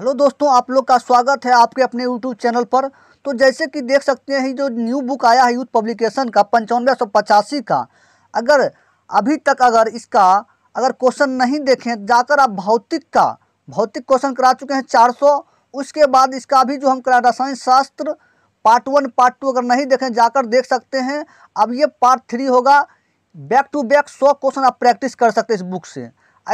Hello दोस्तों आप लोग का स्वागत है आपके अपने यूट्यूब चैनल पर तो जैसे कि देख सकते हैं जो न्यू बुक आया है यूथ पब्लिकेशन का पंचानवे सौ पचासी का अगर अभी तक अगर इसका अगर क्वेश्चन नहीं देखें जाकर आप भौतिक का भौतिक क्वेश्चन करा चुके हैं चार सौ उसके बाद इसका भी जो हम करा रसायन शास्त्र पार्ट वन पार्ट टू अगर नहीं देखें जाकर देख सकते हैं अब ये पार्ट थ्री होगा बैक टू बैक सौ क्वेश्चन आप प्रैक्टिस कर सकते हैं इस बुक से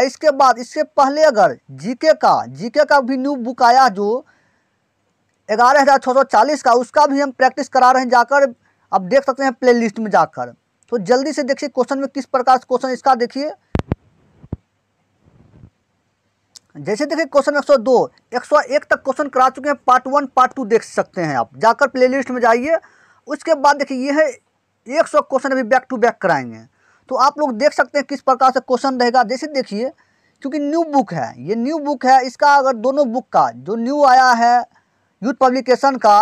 इसके बाद इससे पहले अगर जीके का जीके का भी न्यू बुक आया जो ग्यारह हज़ार छः सौ चालीस का उसका भी हम प्रैक्टिस करा रहे हैं जाकर आप देख सकते हैं प्लेलिस्ट में जाकर तो जल्दी से देखिए क्वेश्चन में किस प्रकार से क्वेश्चन इसका देखिए जैसे देखिए क्वेश्चन 102, 101 तक क्वेश्चन करा चुके हैं पार्ट वन पार्ट टू देख सकते हैं आप जाकर प्लेलिस्ट में जाइए उसके बाद देखिए ये है 100 क्वेश्चन अभी बैक टू बैक कराएंगे तो आप लोग देख सकते हैं किस प्रकार से क्वेश्चन रहेगा जैसे देखिए क्योंकि न्यू बुक है ये न्यू बुक है इसका अगर दोनों बुक का जो न्यू आया है यूथ पब्लिकेशन का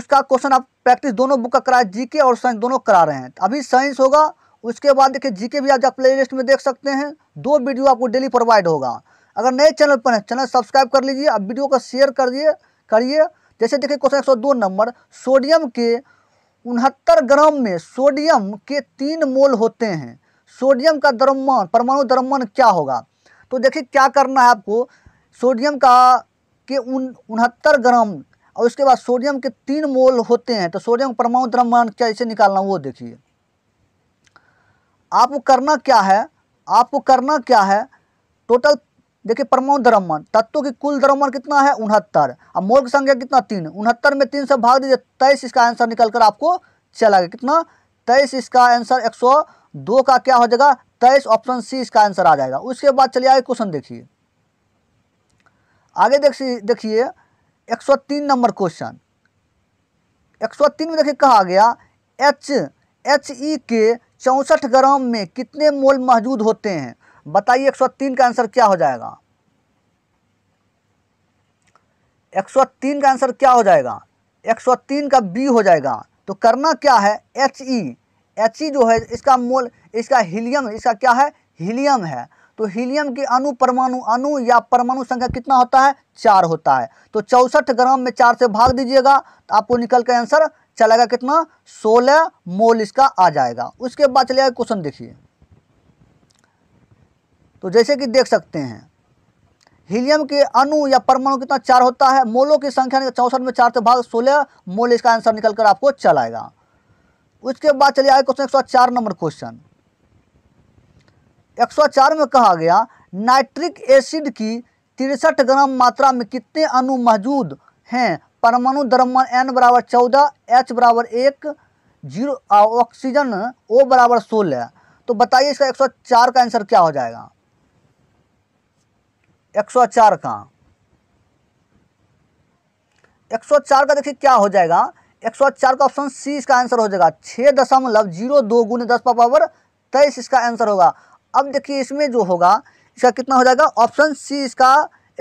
उसका क्वेश्चन आप प्रैक्टिस दोनों बुक का करा जीके और साइंस दोनों करा रहे हैं अभी साइंस होगा उसके बाद देखिए जीके भी आप प्ले लिस्ट में देख सकते हैं दो वीडियो आपको डेली प्रोवाइड होगा अगर नए चैनल पर है चैनल सब्सक्राइब कर लीजिए आप वीडियो को शेयर करिए करिए जैसे देखिए क्वेश्चन एक सौ दो नंबर सोडियम के उनहत्तर ग्राम में सोडियम के तीन मोल होते हैं सोडियम का द्रव्यमान परमाणु द्रव्यमान क्या होगा तो देखिए क्या करना है आपको सोडियम का के उन उनहत्तर ग्राम और उसके बाद सोडियम के तीन मोल होते हैं तो सोडियम परमाणु द्रव्यमान इसे निकालना वो देखिए आपको करना क्या है आपको करना क्या है टोटल देखिए प्रमोद द्रव्यमान तत्वों की कुल द्रव्यमान कितना है उनहत्तर अब मोल की संख्या कितना तीन उनहत्तर में तीन से भाग दीजिए तेईस इसका आंसर निकल कर आपको चला गया कितना तेईस इसका आंसर एक सौ दो का क्या हो जाएगा तेईस ऑप्शन सी इसका आंसर आ जाएगा उसके बाद चलिए आगे क्वेश्चन देखिए आगे देखिए सौ तीन नंबर क्वेश्चन तीन में देखिए कहा गया एच एच ई के चौंसठ ग्राम में कितने मोल मौजूद होते हैं बताइए 103 का आंसर क्या हो जाएगा 103 का आंसर क्या हो जाएगा 103 का बी हो जाएगा तो करना क्या है एच ई एच ई जो है इसका मोल इसका हीलियम इसका क्या है हीलियम है तो हीलियम की अनु परमाणु अनु या परमाणु संख्या कितना होता है चार होता है तो चौसठ ग्राम में चार से भाग दीजिएगा तो आपको निकल के आंसर चलेगा कितना सोलह मोल इसका आ जाएगा उसके बाद चलेगा क्वेश्चन देखिए तो जैसे कि देख सकते हैं हीलियम के अणु या परमाणु कितना चार होता है मोलों की संख्या चौसठ में चार से भाग सोलह मोल इसका आंसर निकल कर आपको चलाएगा उसके बाद चलिए आए क्वेश्चन एक सौ चार नंबर क्वेश्चन एक सौ चार में कहा गया नाइट्रिक एसिड की तिरसठ ग्राम मात्रा में कितने अणु मौजूद हैं परमाणु द्रव्यमान एन बराबर चौदह एच बराबर एक जीरो ऑक्सीजन ओ बराबर सोलह तो बताइए इसका एक सौ चार का आंसर क्या हो जाएगा एक सौ चार का एक सौ चार का देखिए क्या हो जाएगा एक सौ चार का ऑप्शन सी इसका आंसर हो जाएगा छः दशमलव जीरो दो गुण दस पावर तेईस इसका आंसर होगा अब देखिए इसमें जो होगा इसका कितना हो जाएगा ऑप्शन सी इसका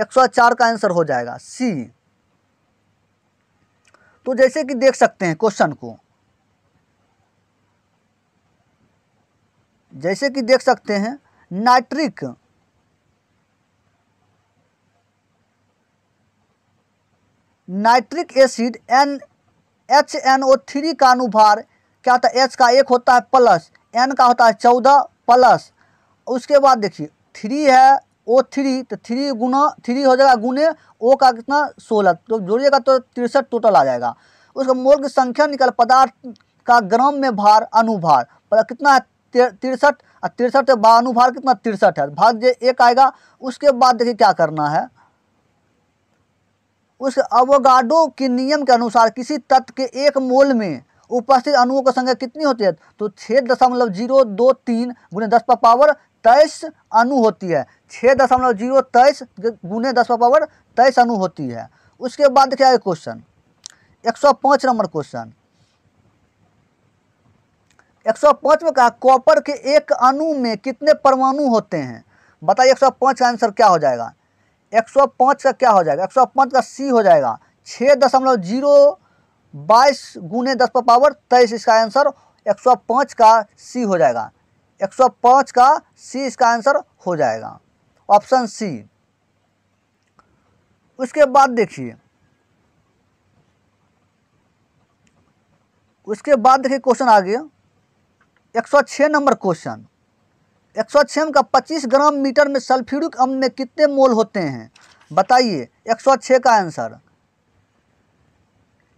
एक सौ चार का आंसर हो जाएगा सी तो जैसे कि देख सकते हैं क्वेश्चन को जैसे कि देख सकते हैं nitric nitric acid N H N O three का अनुभार क्या होता है एच का एक होता है प्लस एन का होता है चौदह प्लस उसके बाद देखिए थ्री है ओ थ्री तो थ्री गुना थ्री हो जाएगा गुने ओ का कितना सोलह तो जोड़िएगा तो तिरसठ टोटल आ जाएगा उसका मोल की संख्या निकल पदार्थ का ग्राम में भार अनुभार कितना है तिरसठ और तिरसठ अनुभार कितना तिरसठ है भाग जो एक आएगा उसके बाद देखिए क्या करना है उस अवगाडो के नियम के अनुसार किसी तत्व के एक मोल में उपस्थित अणुओं की संख्या कितनी होती है तो छः दशमलव जीरो दो तीन गुने दस पर पावर तेईस अणु होती है छः दशमलव जीरो तेईस गुने दस पर पावर तेईस अणु होती है उसके बाद क्या है क्वेश्चन एक सौ पाँच नंबर क्वेश्चन एक सौ पाँच में कहा कॉपर के एक अणु में कितने परमाणु होते हैं बताइए एक सौ पाँच का आंसर क्या हो जाएगा 105 का क्या हो जाएगा 105 का सी हो जाएगा छः दशमलव जीरो बाईस गुने दस पर पावर तेईस इसका आंसर 105 का सी हो जाएगा 105 का सी इसका आंसर हो जाएगा ऑप्शन सी उसके बाद देखिए उसके बाद देखिए क्वेश्चन आ गया 106 नंबर क्वेश्चन छः का पच्चीस ग्राम मीटर में सल्फ्यूरिक अम्ल में कितने मोल होते हैं बताइए छः का आंसर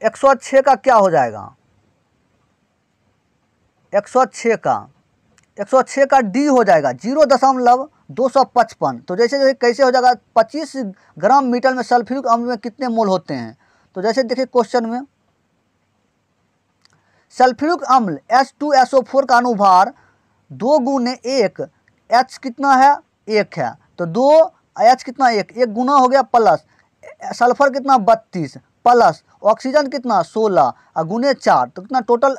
छः का क्या हो जाएगा छः का छः का डी हो जाएगा जीरो दशमलव दो सौ पचपन तो जैसे जैसे कैसे हो जाएगा पच्चीस ग्राम मीटर में सल्फ्यूरिक अम्ल में कितने मोल होते हैं तो जैसे देखिए क्वेश्चन में सल्फ्यूरिक अम्ल S two S O four का अनुभार दो गुने एक एच कितना है एक है तो दो एच कितना एक एक गुना हो गया प्लस सल्फर कितना बत्तीस प्लस ऑक्सीजन कितना सोलह और गुने चार तो कितना टोटल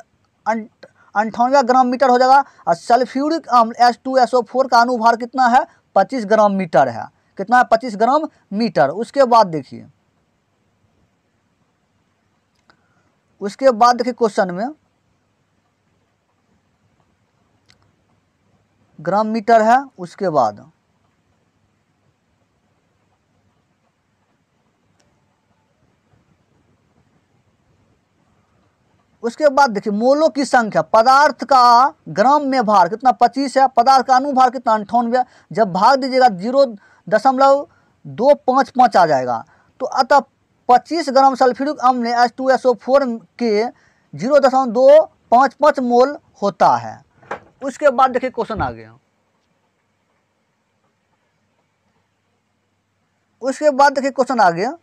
अंठानवे ग्राम मीटर हो जाएगा और सल्फ्यूरिक अम्ल S two S O four का अनुभार कितना है पच्चीस ग्राम मीटर है कितना है पच्चीस ग्राम मीटर उसके बाद देखिए उसके बाद देखिए क्वेश्चन में ग्राम मीटर है उसके बाद उसके बाद देखिए मोलों की संख्या पदार्थ का ग्राम में भार कितना पच्चीस है पदार्थ का अनुभार कितना अंठानवे है जब भाग दीजिएगा जीरो दशमलव दो पाँच पाँच आ जाएगा तो अतः पच्चीस ग्राम सल्फ्यूरिक अम्ल S two S O four के जीरो दशमलव दो पाँच पाँच मोल होता है उसके बाद देखिए क्वेश्चन आ गया उसके बाद देखिए क्वेश्चन आ गया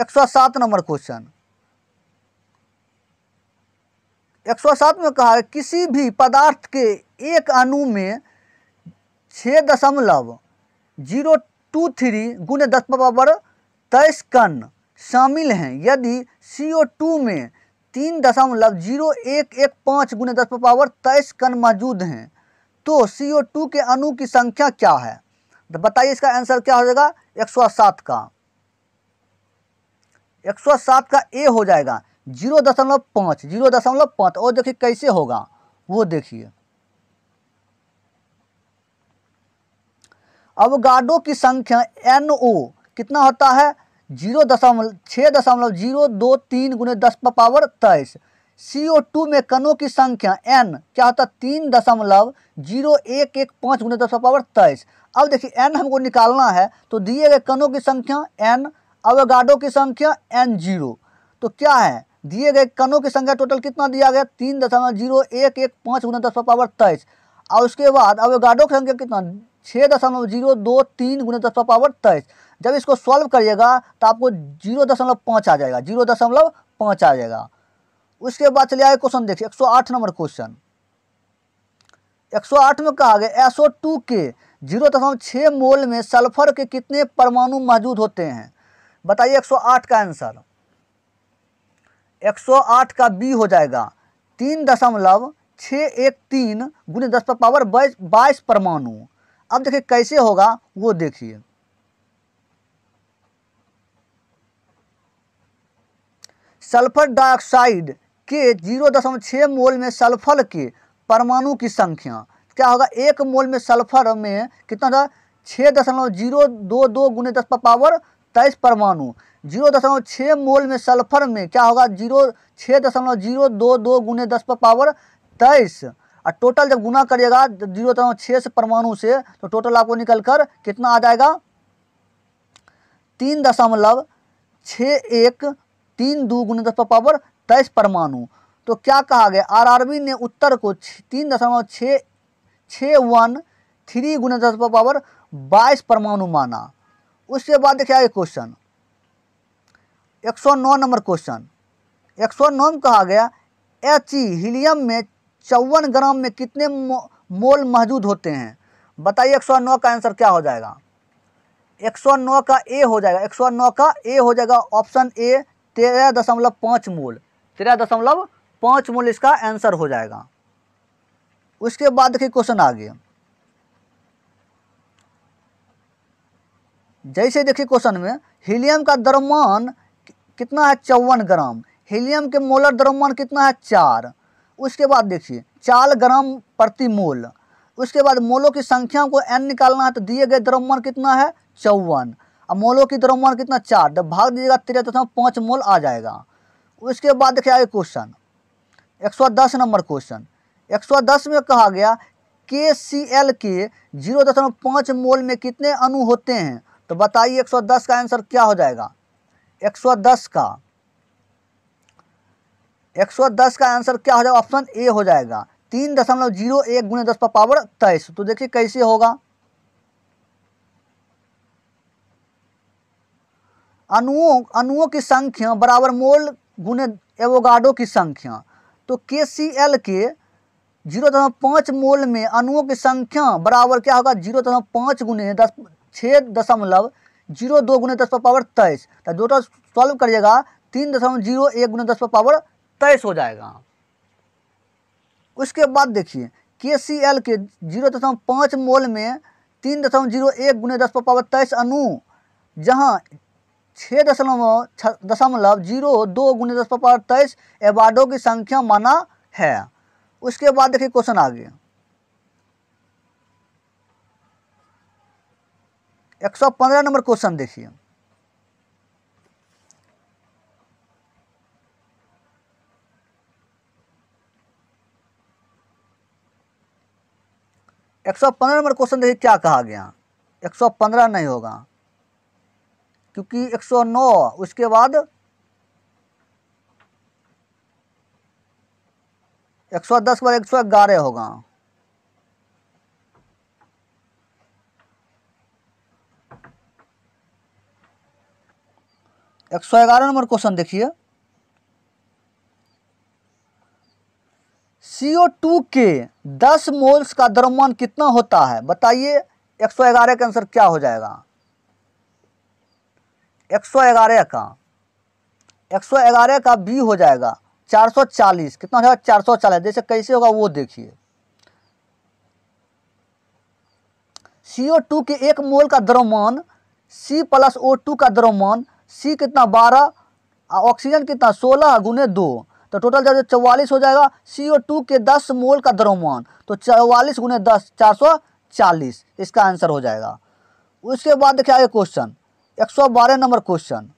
एक सौ सात नंबर क्वेश्चन एक सौ सात में कहा है किसी भी पदार्थ के एक अणु में छः दशमलव जीरो टू थ्री गुण दस पावर तेईस कण शामिल हैं यदि सी ओ टू में तीन दशमलव जीरो एक एक पाँच गुने दस पावर तेईस कण मौजूद हैं तो सी ओ टू के अणु की संख्या क्या है तो बताइए इसका आंसर क्या हो जाएगा एक सौ सात का एक सौ सात का ए हो जाएगा जीरो दशमलव पाँच जीरो दशमलव पाँच और देखिए कैसे होगा वो देखिए अवगाडो की संख्या एन ओ कितना होता है जीरो दशमलव छः दशमलव जीरो दो तीन गुने दस पर पावर तेईस सी ओ टू में कणों की संख्या एन क्या होता है तीन दशमलव जीरो एक एक पाँच गुने दस पर पावर तेईस अब देखिए एन हमको निकालना है तो दिए गए कणों की संख्या एन अवगाडो की संख्या एन जीरो तो क्या है दिए गए कणों की संख्या टोटल कितना दिया गया तीन दशमलव जीरो एक एक पाँच गुने दस पर पावर तेईस और उसके बाद अवगाडो की संख्या कितना छः दशमलव जीरो दो तीन गुना दस पावर तेईस जब इसको सॉल्व करिएगा तो आपको जीरो दशमलव पाँच आ जाएगा जीरो दशमलव पाँच आ जाएगा उसके बाद चले आए क्वेश्चन देखिए एक सौ आठ नंबर क्वेश्चन एक सौ आठ में कहा गया एसओ टू के जीरो दशमलव छः मोल में सल्फर के कितने परमाणु मौजूद होते हैं बताइए एक सौ आठ का आंसर एक सौ आठ का बी हो जाएगा तीन दशमलव छः एक तीन गुने दस पर पावर बाईस परमाणु अब देखिए कैसे होगा वो देखिए सल्फर डाइऑक्साइड के जीरो दशमलव छः मोल में सल्फर के परमाणु की संख्या क्या होगा एक मोल में सल्फर में कितना था छः दशमलव जीरो दो दो गुने दस पर पावर तेईस परमाणु जीरो दशमलव छः मोल में सल्फर में क्या होगा जीरो छः दशमलव जीरो दो दो गुने दस पर पावर तेईस और टोटल जब गुना करिएगा जीरो तो छः से परमाणु से तो टोटल आपको निकल कर कितना आ जाएगा तीन दशमलव छः एक तीन दो गुण दस पावर तेईस परमाणु तो क्या कहा गया आरआरबी ने उत्तर को तीन दशमलव छः छः वन थ्री गुण दस पावर बाईस परमाणु माना उसके बाद देखिए आगे क्वेश्चन एक सौ नौ नंबर क्वेश्चन एक सौ नौ में कहा गया एच ई e हीलियम में चौवन ग्राम में कितने मोल मौजूद होते हैं बताइए 109 का आंसर क्या हो जाएगा 109 का ए हो जाएगा 109 का ए हो जाएगा ऑप्शन ए तेरह दशमलव पाँच मोल तेरह दशमलव पाँच मोल इसका आंसर हो जाएगा उसके बाद देखिए क्वेश्चन आ गया जैसे देखिए क्वेश्चन में हीलियम का द्रव्यमान कितना है चौवन ग्राम हीलियम के मोलर द्रव्यमान कितना है चार उसके बाद देखिए चार ग्राम प्रति मोल उसके बाद मोलों की संख्या को एन निकालना है तो दिए गए द्रव्यमान कितना है चौवन अब मोलों की द्रव्यमान कितना चार जब भाग दीजिएगा तेरह तथा तो पाँच मोल आ जाएगा उसके बाद देखिए आगे क्वेश्चन दस नंबर क्वेश्चन दस में कहा गया के सी एल के जीरो दशमलव पाँच मोल में कितने अणु होते हैं तो बताइए 110 का आंसर क्या हो जाएगा 110 का 110 का आंसर क्या हो जाएगा ऑप्शन ए हो जाएगा तीन दशमलव जीरो एक गुणे दस पर पावर तेईस तो देखिए कैसे होगा अनुओं अनुओं की संख्या बराबर मोल गुणे एवोगाडो की संख्या तो के सी एल के जीरो दशमलव पाँच मोल में अनुओं की संख्या बराबर क्या होगा जीरो दशमलव पाँच गुणे दस छः दशमलव जीरो दो गुणे दस पर पावर तेईस तो टोटल सॉल्व करिएगा तीन दशमलव जीरो एक गुणे दस पर पावर तेईस हो जाएगा उसके बाद देखिए के सी एल के जीरो दशमलव पाँच मोल में तीन दशमलव जीरो एक गुने दस पर पावर तेईस अनु जहाँ छः दशमलव दशमलव जीरो दो गुने दस पर पावर तेईस एवार्डो की संख्या माना है उसके बाद देखिए क्वेश्चन आगे एक सौ पंद्रह नंबर क्वेश्चन देखिए एक सौ पंद्रह नंबर क्वेश्चन देखिए क्या कहा गया एक सौ पंद्रह नहीं होगा क्योंकि एक सौ नौ उसके बाद एक सौ दस के बाद एक सौ ग्यारह होगा एक सौ ग्यारह नंबर क्वेश्चन देखिए CO2 के 10 मोल्स का द्रव्यमान कितना होता है बताइए 111 का आंसर क्या हो जाएगा 111 का 111 का बी हो जाएगा 440 कितना हो जाएगा चार सौ चालीस जैसे कैसे होगा वो देखिए CO2 के एक मोल का द्रव्यमान सी प्लस ओ टू का द्रव्यमान सी कितना बारह ऑक्सीजन कितना सोलह गुने दो तो टोटल जब चौवालीस हो जाएगा सी ओ टू के दस मोल का द्रव्यमान तो चौवालीस गुने दस चार सौ चालीस इसका आंसर हो जाएगा उसके बाद देखिए आगे क्वेश्चन एक सौ बारह नंबर क्वेश्चन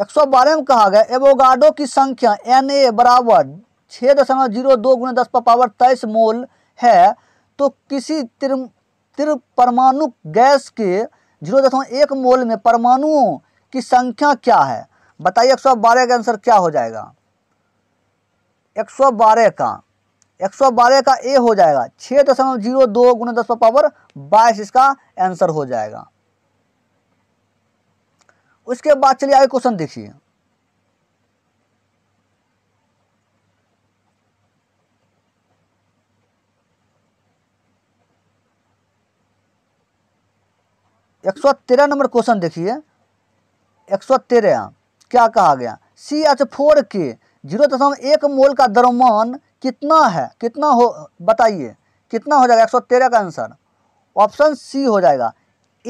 एक सौ बारह में कहा गया एवोगाडो की संख्या एन ए बराबर छः दशमलव जीरो दो गुने दस पर पावर तेईस मोल है तो किसी तिर परमाणु गैस के जीरो दशमलव एक मोल में परमाणुओं की संख्या क्या है बताइए 112 का आंसर क्या हो जाएगा 112 का 112 का ए हो जाएगा छः दशमलव जीरो दो गुना दस पावर बाईस इसका आंसर हो जाएगा उसके बाद चलिए आगे क्वेश्चन देखिए एक सौ तेरह नंबर क्वेश्चन देखिए एक सौ तेरह क्या कहा गया सी एच फोर के जीरो दशमलव एक मोल का द्रव्यमान कितना है कितना हो बताइए कितना हो जाएगा एक सौ तेरह का आंसर ऑप्शन सी हो जाएगा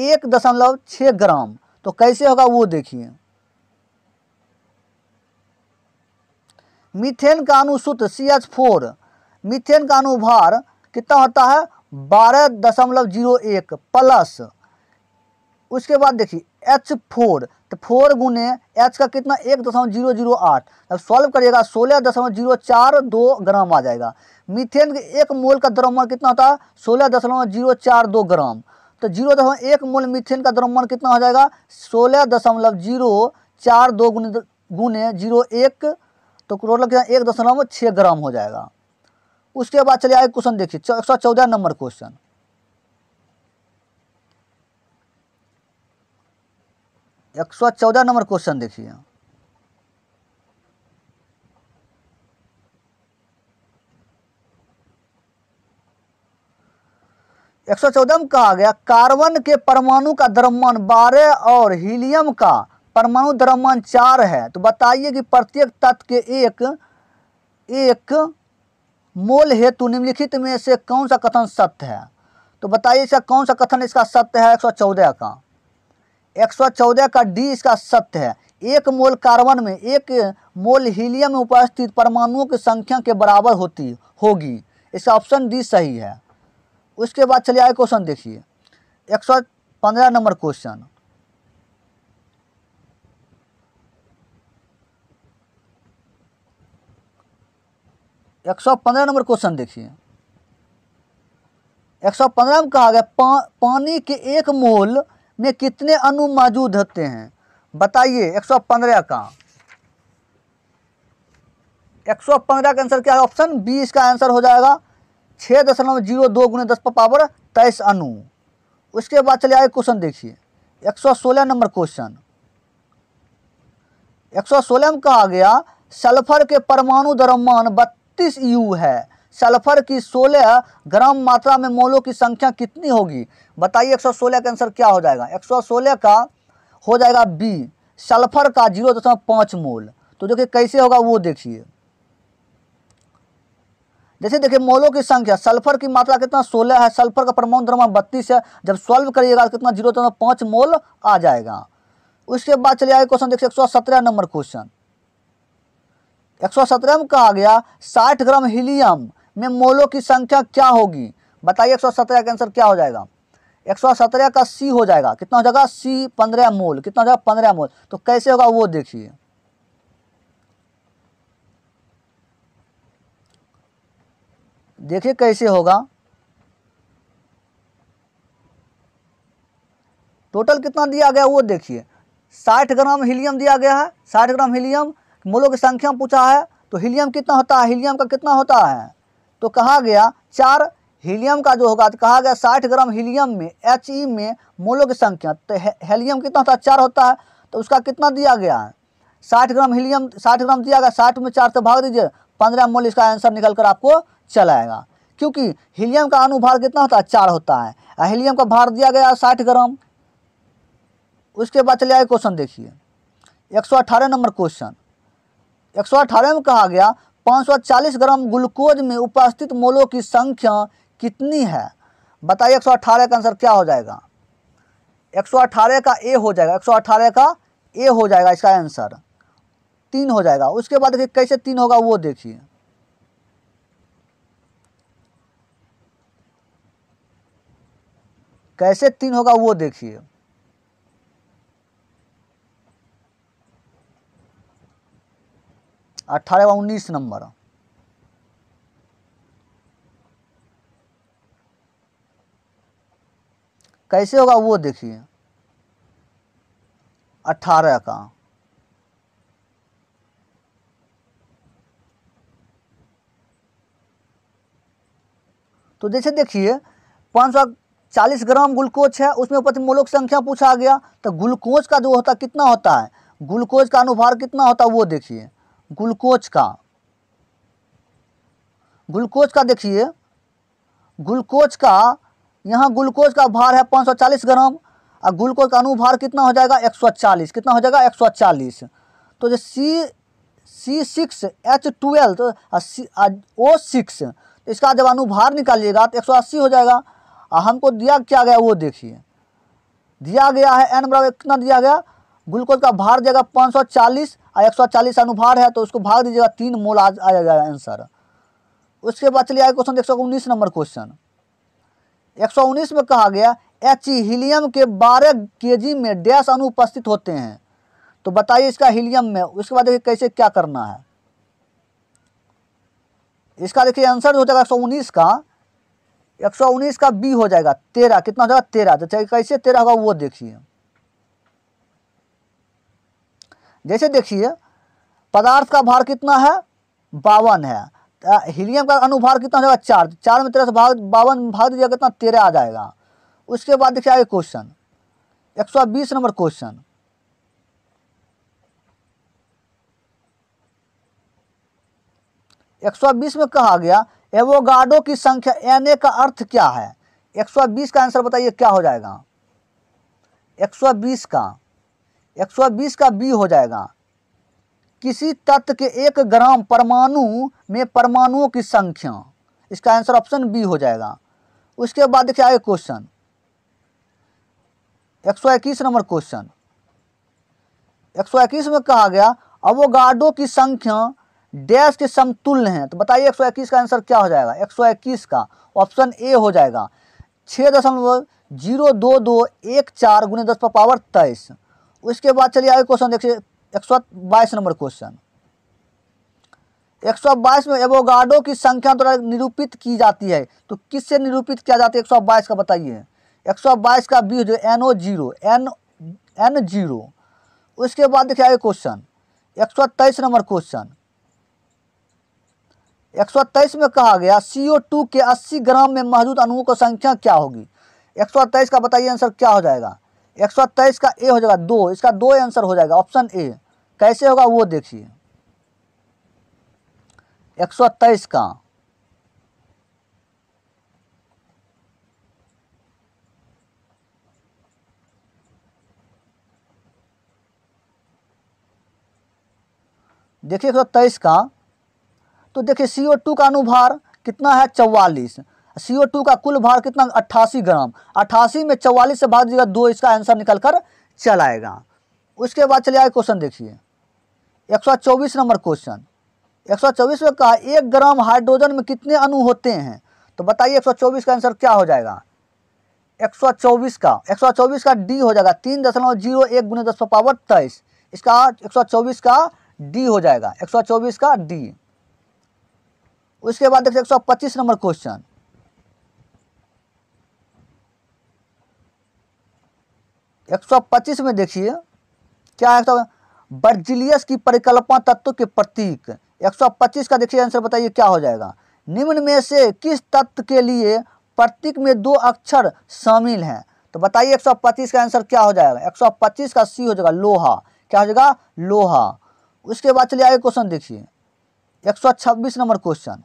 एक दशमलव छः ग्राम तो कैसे होगा वो देखिए मीथेन का अनुसूत सी एच फोर मीथेन का अनुभार कितना होता है बारह दशमलव जीरो एक प्लस उसके बाद देखिए एच फोर तो फोर गुने एच का कितना एक दशमलव जीरो जीरो आठ अब सॉल्व करिएगा सोलह दशमलव जीरो चार दो ग्राम आ जाएगा मीथेन के एक मोल का द्रव्यमान कितना होता है सोलह दशमलव जीरो चार दो ग्राम तो जीरो दशमलव एक मोल मीथेन का द्रव्यमान कितना हो जाएगा सोलह दशमलव जीरो चार दो गुने गुने जीरो एक तो टोटल कितना एक दशमलव छः ग्राम हो जाएगा उसके बाद चलिए आगे क्वेश्चन देखिए एक सौ चौदह नंबर क्वेश्चन एक सौ चौदह नंबर क्वेश्चन देखिए एक सौ चौदह में कहा गया कार्बन के परमाणु का द्रव्यमान बारह और हीलियम का परमाणु द्रव्यमान चार है तो बताइए कि प्रत्येक तत्व के एक एक मोल हेतु निम्नलिखित में से कौन सा कथन सत्य है तो बताइए इसका कौन सा कथन इसका सत्य है एक सौ चौदह का 114 का डी इसका सत्य है एक मोल कार्बन में एक मोल हीलियम में उपस्थित परमाणुओं की संख्या के बराबर होती होगी इसका ऑप्शन डी सही है उसके बाद चलिए आए क्वेश्चन देखिए एक सौ पंद्रह नंबर क्वेश्चन एक सौ पंद्रह नंबर क्वेश्चन देखिए एक सौ पंद्रह में कहा गया पा, पानी के एक मोल में कितने अणु मौजूद होते हैं बताइए 115 का 115 का आंसर क्या है ऑप्शन बी इसका आंसर हो जाएगा छः दशमलव जीरो दो गुने दस पर पावर तेईस अनु उसके बाद चले आए क्वेश्चन देखिए 116 नंबर क्वेश्चन 116 में कहा गया सल्फर के परमाणु द्रव्यमान 32 यू है सल्फर की 16 ग्राम मात्रा में मोलों की संख्या कितनी होगी बताइए 116 का आंसर क्या हो जाएगा 116 का हो जाएगा बी सल्फर का जीरो दशमलव पाँच मोल तो देखिए कैसे होगा वो देखिए जैसे देखिए मोलों की संख्या सल्फर की मात्रा कितना सोलह है सल्फर का परमाणु द्रव्यमान बत्तीस है जब सॉल्व करिएगा कितना जीरो दशमलव पाँच मोल आ जाएगा उसके बाद चले आए क्वेश्चन देखिए एक सौ सत्रह नंबर क्वेश्चन एक सौ सत्रह में कहा गया साठ ग्राम हीलियम में मोलों की संख्या क्या होगी बताइए एक सौ सत्रह का आंसर क्या हो जाएगा एक सौ सत्रह का सी हो जाएगा कितना हो जाएगा सी पंद्रह मोल कितना हो जाएगा पंद्रह मोल तो कैसे होगा वो देखिए देखिए कैसे होगा टोटल कितना दिया गया वो देखिए साठ ग्राम हीलियम दिया गया है साठ ग्राम हीलियम मोलों की संख्या में पूछा है तो हीलियम कितना होता है हीलियम का कितना होता है तो कहा गया चार हीलियम का जो होगा तो कहा गया साठ ग्राम हीलियम में एच ई e में मोलों की संख्या तो हीलियम कितना होता है चार होता है तो उसका कितना दिया गया है साठ ग्राम हीलियम साठ ग्राम दिया गया साठ में चार से तो भाग दीजिए पंद्रह मोल इसका आंसर निकल कर आपको चलाएगा क्योंकि हीलियम का अनुभार कितना होता है चार होता है हीलियम का भार दिया गया साठ ग्राम उसके बाद चले आए क्वेश्चन देखिए एक सौ अठारह नंबर क्वेश्चन एक सौ अठारह में कहा गया 540 ग्राम ग्लूकोज में उपस्थित मोलों की संख्या कितनी है बताइए 118 का आंसर क्या हो जाएगा 118 का ए हो जाएगा 118 का ए हो जाएगा इसका आंसर तीन हो जाएगा उसके बाद देखिए कैसे तीन होगा वो देखिए कैसे तीन होगा वो देखिए अट्ठारह व उन्नीस नंबर कैसे होगा वो देखिए अट्ठारह का तो जैसे देखिए पाँच सौ चालीस ग्राम ग्लूकोज है उसमें की संख्या पूछा गया तो ग्लूकोज का जो होता है कितना होता है ग्लूकोज का अनुभार कितना होता है वो देखिए ग्लूकोज का ग्लूकोज का देखिए ग्लूकोज का यहाँ ग्लूकोज का भार है 540 ग्राम और ग्लूकोज का अनुभार कितना हो जाएगा 140 कितना हो जाएगा 140 तो जो C C six H twelve O six तो इसका जब अनुभार निकालिएगा तो 180 हो जाएगा और हमको दिया क्या गया वो देखिए दिया गया है एन बराबर कितना दिया गया ग्लूकोज का भार देगा 540 और 140 अनुभार है तो उसको भाग दीजिएगा तीन मोल आ जाएगा आंसर उसके बाद चलिए आगे क्वेश्चन एक सौ उन्नीस नंबर क्वेश्चन 119 में कहा गया एच हीलियम के 12 के में डैश अनुपस्थित होते हैं तो बताइए इसका हीलियम में उसके बाद देखिए कैसे क्या करना है इसका देखिए आंसर हो जाएगा 119 का 119 का बी हो जाएगा तेरह कितना हो जाएगा तेरह तो कैसे तेरह होगा वो देखिए जैसे देखिए पदार्थ का भार कितना है बावन है हीलियम का अनुभार कितना हो जाएगा चार तो चार में तेरह से भाग बावन भाग दिया कितना तेरह आ जाएगा उसके बाद देखिए आगे क्वेश्चन एक सौ बीस नंबर क्वेश्चन एक सौ बीस में कहा गया एवोगाडो की संख्या एन ए का अर्थ क्या है एक सौ बीस का आंसर बताइए क्या हो जाएगा एक सौ बीस का एक सौ बीस का बी हो जाएगा किसी तत्व के एक ग्राम परमाणु में परमाणुओं की संख्या इसका आंसर ऑप्शन बी हो जाएगा उसके बाद देखिए आगे क्वेश्चन एक सौ इक्कीस नंबर क्वेश्चन एक सौ इक्कीस में कहा गया अवोगाडो की संख्या डैश के समतुल्य हैं तो बताइए एक सौ इक्कीस का आंसर क्या हो जाएगा एक सौ इक्कीस का ऑप्शन ए हो जाएगा छः दशमलव जीरो दो दो एक चार गुने दस पर पावर तेईस उसके बाद चलिए आगे क्वेश्चन देखिए एक सौ बाईस नंबर क्वेश्चन एक सौ बाईस में एवोगाडो की संख्या द्वारा निरूपित की जाती है तो किससे निरूपित किया जाता है एक सौ बाईस का बताइए एक सौ बाईस का बी जो N O zero N N zero उसके बाद देखिए आगे क्वेश्चन एक सौ तेईस नंबर क्वेश्चन एक सौ तेईस में कहा गया सी ओ टू के अस्सी ग्राम में मौजूद अणुओं की संख्या क्या होगी एक सौ तेईस का बताइए आंसर क्या हो जाएगा एक सौ तेईस का ए हो जाएगा दो इसका दो आंसर हो जाएगा ऑप्शन ए कैसे होगा वो देखिए एक सौ तेईस का देखिए एक सौ तेईस का तो देखिए सी ओ टू का अनुभार कितना है चौवालीस सी ओ टू का कुल भार कितना अट्ठासी ग्राम अट्ठासी में चौवालीस से भाग दीजिएगा दो इसका आंसर निकल कर चलाएगा उसके बाद चले आए क्वेश्चन देखिए 124 नंबर क्वेश्चन 124 में कहा एक ग्राम हाइड्रोजन में कितने अणु होते हैं तो बताइए 124 का आंसर क्या हो जाएगा 124 का 124 का डी हो जाएगा तीन दशमलव जीरो एक गुना दस पावर तेईस इसका 124 का डी हो जाएगा 124 का डी उसके बाद देखिए 125 नंबर क्वेश्चन एक सौ पच्चीस में देखिए क्या है तो बर्जिलियस की परिकल्पना तत्व के प्रतीक 125 का देखिए आंसर बताइए क्या हो जाएगा निम्न में से किस तत्व के लिए प्रतीक में दो अक्षर शामिल हैं तो बताइए 125 का आंसर क्या हो जाएगा 125 का सी हो जाएगा लोहा क्या हो जाएगा लोहा उसके बाद चलिए आगे क्वेश्चन देखिए 126 नंबर क्वेश्चन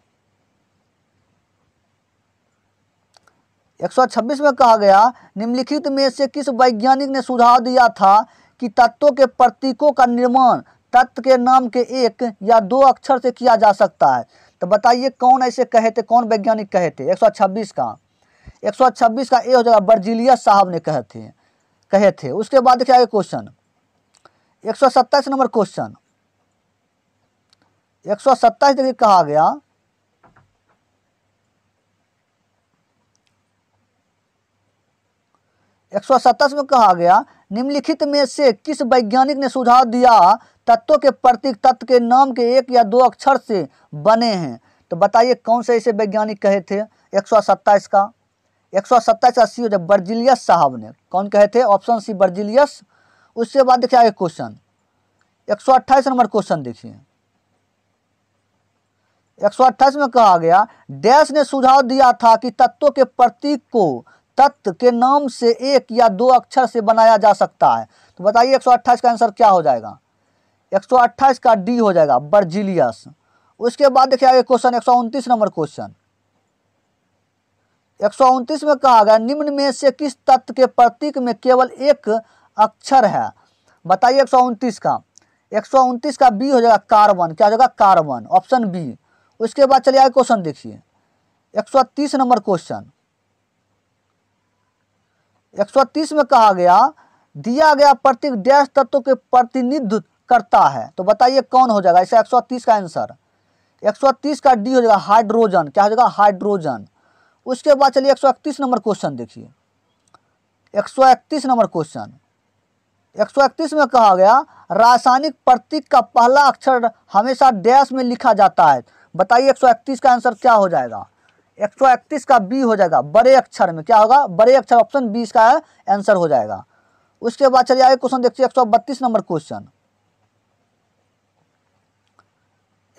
126 में कहा गया निम्नलिखित में से किस वैज्ञानिक ने सुझाव दिया था कि तत्वों के प्रतीकों का निर्माण तत्व के नाम के एक या दो अक्षर से किया जा सकता है तो बताइए कौन ऐसे कहे थे कौन वैज्ञानिक कहे थे 126 का 126 का ए हो जाएगा बर्जिलियस साहब ने कहे थे कहे थे उसके बाद देखिए आगे क्वेश्चन एक नंबर क्वेश्चन एक देखिए कहा गया एक में कहा गया निम्नलिखित में से किस वैज्ञानिक ने सुझाव दिया तत्वों के प्रतीक तत्व के नाम के एक या दो अक्षर से बने हैं तो बताइए कौन से ऐसे वैज्ञानिक कहे थे एक का एक सौ सत्ताईस अस्सी हो जाए बर्जिलियस साहब ने कौन कहे थे ऑप्शन सी बर्जिलियस उसके बाद देखिए आगे क्वेश्चन एक सौ अट्ठाईस नंबर क्वेश्चन देखिए एक सौ अट्ठाईस में कहा गया डैश ने सुझाव दिया था कि तत्वों के प्रतीक को तत्व के नाम से एक या दो अक्षर से बनाया जा सकता है तो बताइए एक का आंसर क्या हो जाएगा एक का डी हो जाएगा बर्जिलियस उसके बाद देखिए आगे क्वेश्चन एक नंबर क्वेश्चन एक में कहा गया निम्न में से किस तत्व के प्रतीक में केवल एक अक्षर है बताइए एक का एक का बी हो जाएगा कार्बन क्या हो जाएगा कार्बन ऑप्शन बी उसके बाद चलिए आगे क्वेश्चन देखिए एक नंबर क्वेश्चन 130 में कहा गया दिया गया प्रतीक डैश तत्व के प्रतिनिधित्व करता है तो बताइए कौन हो जाएगा इसका 130 का आंसर 130 का डी हो जाएगा हाइड्रोजन क्या हो जाएगा हाइड्रोजन उसके बाद चलिए 131 नंबर क्वेश्चन देखिए 131 नंबर क्वेश्चन 131 में कहा गया रासायनिक प्रतीक का पहला अक्षर हमेशा डैश में लिखा जाता है बताइए 131 का आंसर क्या हो जाएगा 131 का बी हो जाएगा बड़े अक्षर में क्या होगा बड़े अक्षर ऑप्शन बी इसका आंसर हो जाएगा उसके बाद चलिए आगे क्वेश्चन देखिए बत्तीस नंबर क्वेश्चन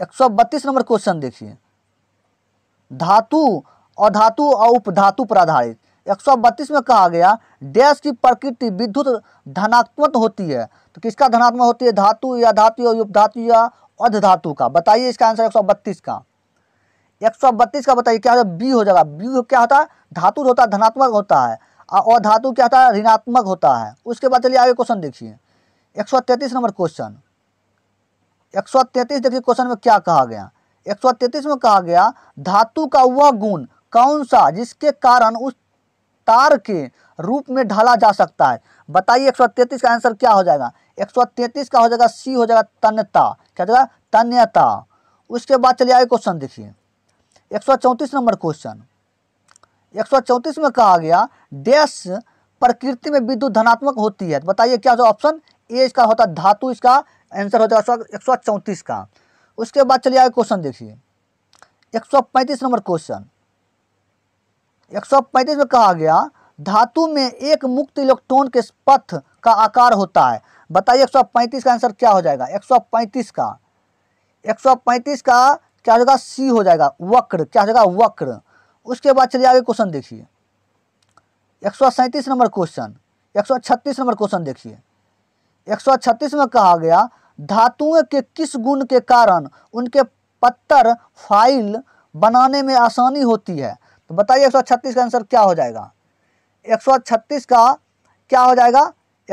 132 नंबर क्वेश्चन देखिए धातु अधातु और उपधातु पर आधारित 132 में कहा गया डैश की प्रकृति विद्युत धनात्मक होती है तो किसका धनात्मक होती है धातु या धातु या उपधातु या अध धातु का बताइए इसका आंसर 132 का एक सौ बत्तीस का बताइए क्या होता मतलब है बी हो जाएगा बी क्या होता है धातु होता है धनात्मक होता है और धातु क्या होता है ऋणात्मक होता है उसके बाद चलिए आगे क्वेश्चन देखिए एक सौ तैतीस नंबर क्वेश्चन एक सौ तैतीस देखिए क्वेश्चन में क्या कहा गया एक सौ तैतीस में कहा गया धातु का वह गुण कौन सा जिसके कारण उस तार के रूप में ढाला जा सकता है बताइए एक सौ तैतीस का आंसर क्या हो जाएगा एक सौ तैतीस का हो जाएगा सी हो जाएगा तन्यता क्या जाएगा तन्यता उसके बाद चलिए आगे क्वेश्चन देखिए एक नंबर क्वेश्चन एक में कहा गया डैश प्रकृति में विद्युत धनात्मक होती है तो बताइए क्या जो ऑप्शन ए इसका होता है धातु इसका आंसर होता है एक सौ चौंतीस का उसके बाद चलिए आगे क्वेश्चन देखिए एक सौ पैंतीस नंबर क्वेश्चन एक सौ पैंतीस में कहा गया धातु में एक मुक्त इलेक्ट्रॉन के पथ का आकार होता है बताइए एक सौ पैंतीस का आंसर क्या हो जाएगा एक सौ पैंतीस का एक सौ पैंतीस का क्या हो जाएगा सी हो जाएगा वक्र क्या हो जाएगा वक्र उसके बाद चलिए आगे क्वेश्चन देखिए एक नंबर क्वेश्चन एक नंबर क्वेश्चन देखिए एक में कहा गया धातुओं के किस गुण के कारण उनके पत्थर फाइल बनाने में आसानी होती है तो बताइए 136 का आंसर क्या हो जाएगा 136 का क्या हो जाएगा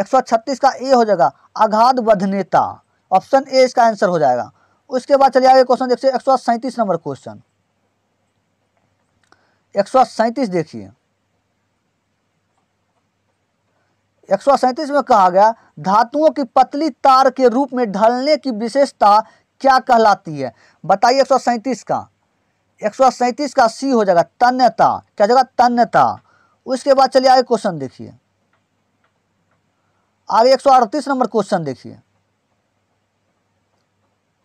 136 का ए हो जाएगा आघात बधनेता ऑप्शन ए इसका आंसर हो जाएगा उसके बाद चलिए आगे क्वेश्चन देखिए एक सौ सैंतीस नंबर क्वेश्चन एक सौ सैंतीस देखिए एक सौ सैंतीस में कहा गया धातुओं की पतली तार के रूप में ढलने की विशेषता क्या कहलाती है बताइए एक सौ सैंतीस का एक सौ सैंतीस का सी हो जाएगा तन्यता क्या जाएगा तन्यता उसके बाद चलिए आगे क्वेश्चन देखिए आगे एक सौ अड़तीस नंबर क्वेश्चन देखिए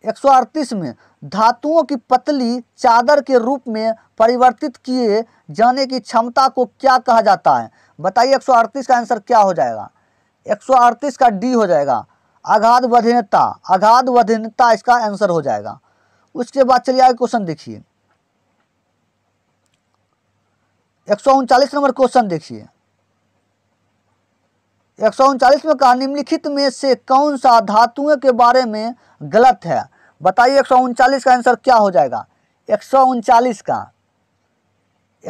138 में धातुओं की पतली चादर के रूप में परिवर्तित किए जाने की क्षमता को क्या कहा जाता है बताइए 138 का आंसर क्या हो जाएगा 138 का डी हो जाएगा अगाध वधिनता अगाध वधिनता इसका आंसर हो जाएगा उसके बाद चलिए आगे क्वेश्चन देखिए एक नंबर क्वेश्चन देखिए एक में कहा निम्नलिखित में से कौन सा धातुओं के बारे में गलत है बताइए एक का आंसर क्या हो जाएगा एक का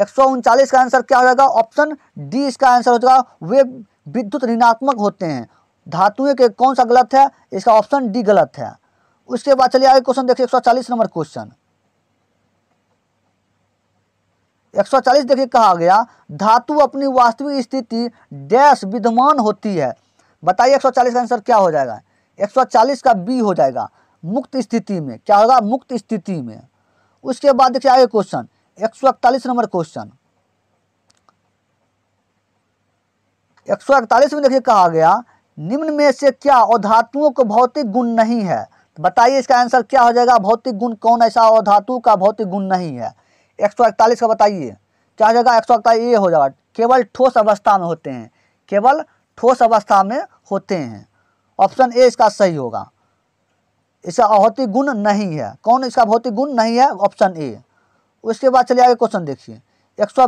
एक का आंसर क्या हो जाएगा ऑप्शन डी इसका आंसर हो जाएगा वे विद्युत ऋणात्मक होते हैं धातुएं के कौन सा गलत है इसका ऑप्शन डी गलत है उसके बाद चलिए आगे क्वेश्चन देखिए 140 नंबर क्वेश्चन 140 देखिए कहा गया धातु अपनी वास्तविक स्थिति डैश विद्यमान होती है बताइए 140 का आंसर क्या हो जाएगा 140 का बी हो जाएगा मुक्त स्थिति में क्या होगा मुक्त स्थिति में उसके बाद देखिए आगे क्वेश्चन एक नंबर क्वेश्चन एक में देखिए कहा गया निम्न में से क्या अधातुओं को भौतिक गुण नहीं है तो बताइए इसका आंसर क्या हो जाएगा भौतिक गुण कौन ऐसा अधातु का भौतिक गुण नहीं है एक का बताइए क्या हो जाएगा एक ये हो जाएगा केवल ठोस अवस्था में होते हैं केवल ठोस अवस्था में होते हैं ऑप्शन ए इसका सही होगा इसका भौतिक गुण नहीं है कौन इसका भौतिक गुण नहीं है ऑप्शन ए उसके बाद चलिए आगे क्वेश्चन देखिए एक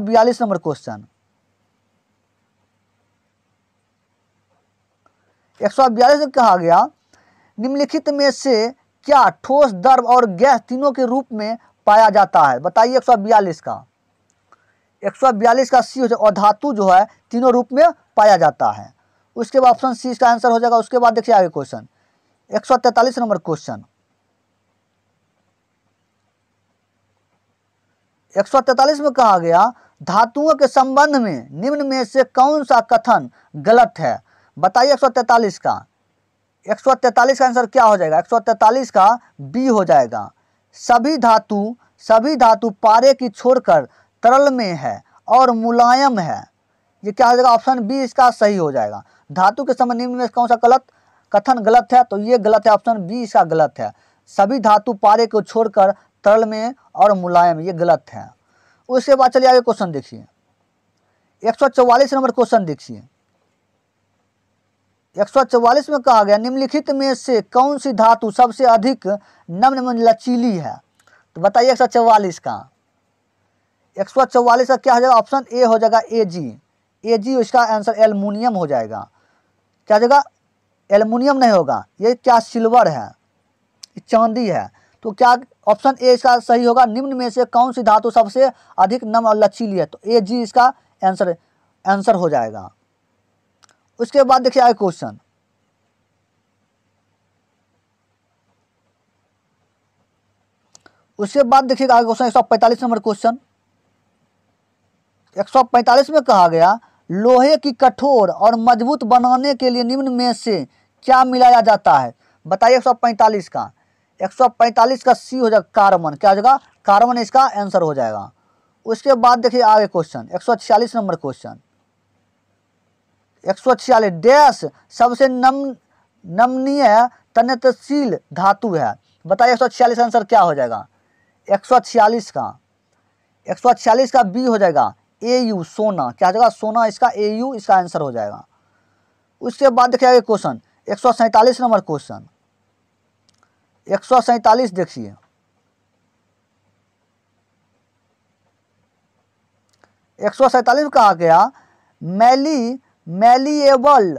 नंबर क्वेश्चन एक सौ बयालीस में कहा गया निम्नलिखित में से क्या ठोस द्रव और गैस तीनों के रूप में पाया जाता है बताइए एक सौ बयालीस का एक सौ बयालीस का सी हो जाए और धातु जो है तीनों रूप में पाया जाता है उसके बाद ऑप्शन सी इसका आंसर हो जाएगा उसके बाद देखिए आगे क्वेश्चन सौ तैतालीस नंबर क्वेश्चन एक सौ तैतालीस में कहा गया धातुओं के संबंध में निम्न में से कौन सा कथन गलत है बताइए एक सौ तैतालीस का एक सौ तैतालीस का आंसर क्या हो जाएगा एक सौ तैतालीस का बी हो जाएगा सभी धातु सभी धातु पारे की छोड़कर तरल में है और मुलायम है ये क्या हो जाएगा ऑप्शन बी इसका सही हो जाएगा धातु के संबंध निम्न में कौन सा गलत कथन गलत है तो ये गलत है ऑप्शन बी इसका गलत है सभी धातु पारे को छोड़कर तरल में और मुलायम ये गलत है उसके बाद चलिए आगे क्वेश्चन देखिए एक नंबर क्वेश्चन देखिए एक में कहा गया निम्नलिखित में से कौन सी धातु सबसे अधिक नम्न लचीली है तो बताइए एक सौ चौवालीस का एक सौ चौवालीस का क्या हो जाएगा ऑप्शन ए हो जाएगा ए जी ए जी उसका आंसर एलमिनियम हो जाएगा क्या हो जाएगा एलमिनियम नहीं होगा ये क्या सिल्वर है चांदी है तो क्या ऑप्शन ए इसका सही होगा निम्न में से कौन सी धातु सबसे अधिक नम और लचीली है तो ए जी इसका आंसर आंसर हो जाएगा उसके बाद देखिए आए क्वेश्चन उसके बाद देखिए क्वेश्चन एक सौ पैंतालीस नंबर क्वेश्चन एक सौ पैंतालीस में कहा गया लोहे की कठोर और मजबूत बनाने के लिए निम्न में से क्या मिलाया जाता है बताइए 145 का 145 का सी हो जाएगा कार्बन क्या हो जाएगा कार्बन इसका आंसर हो जाएगा उसके बाद देखिए आगे क्वेश्चन एक नंबर क्वेश्चन छियालीस डैश सबसे नम नमनीय तनतशील धातु है बताइए एक आंसर क्या हो जाएगा एक का एक का बी हो जाएगा ए यू सोना क्या जाएगा सोना इसका ए यू इसका आंसर हो जाएगा उसके बाद देखिए आगे क्वेश्चन एक नंबर क्वेश्चन एक देखिए एक सौ सैंतालीस कहा गया मैली मैलिएबल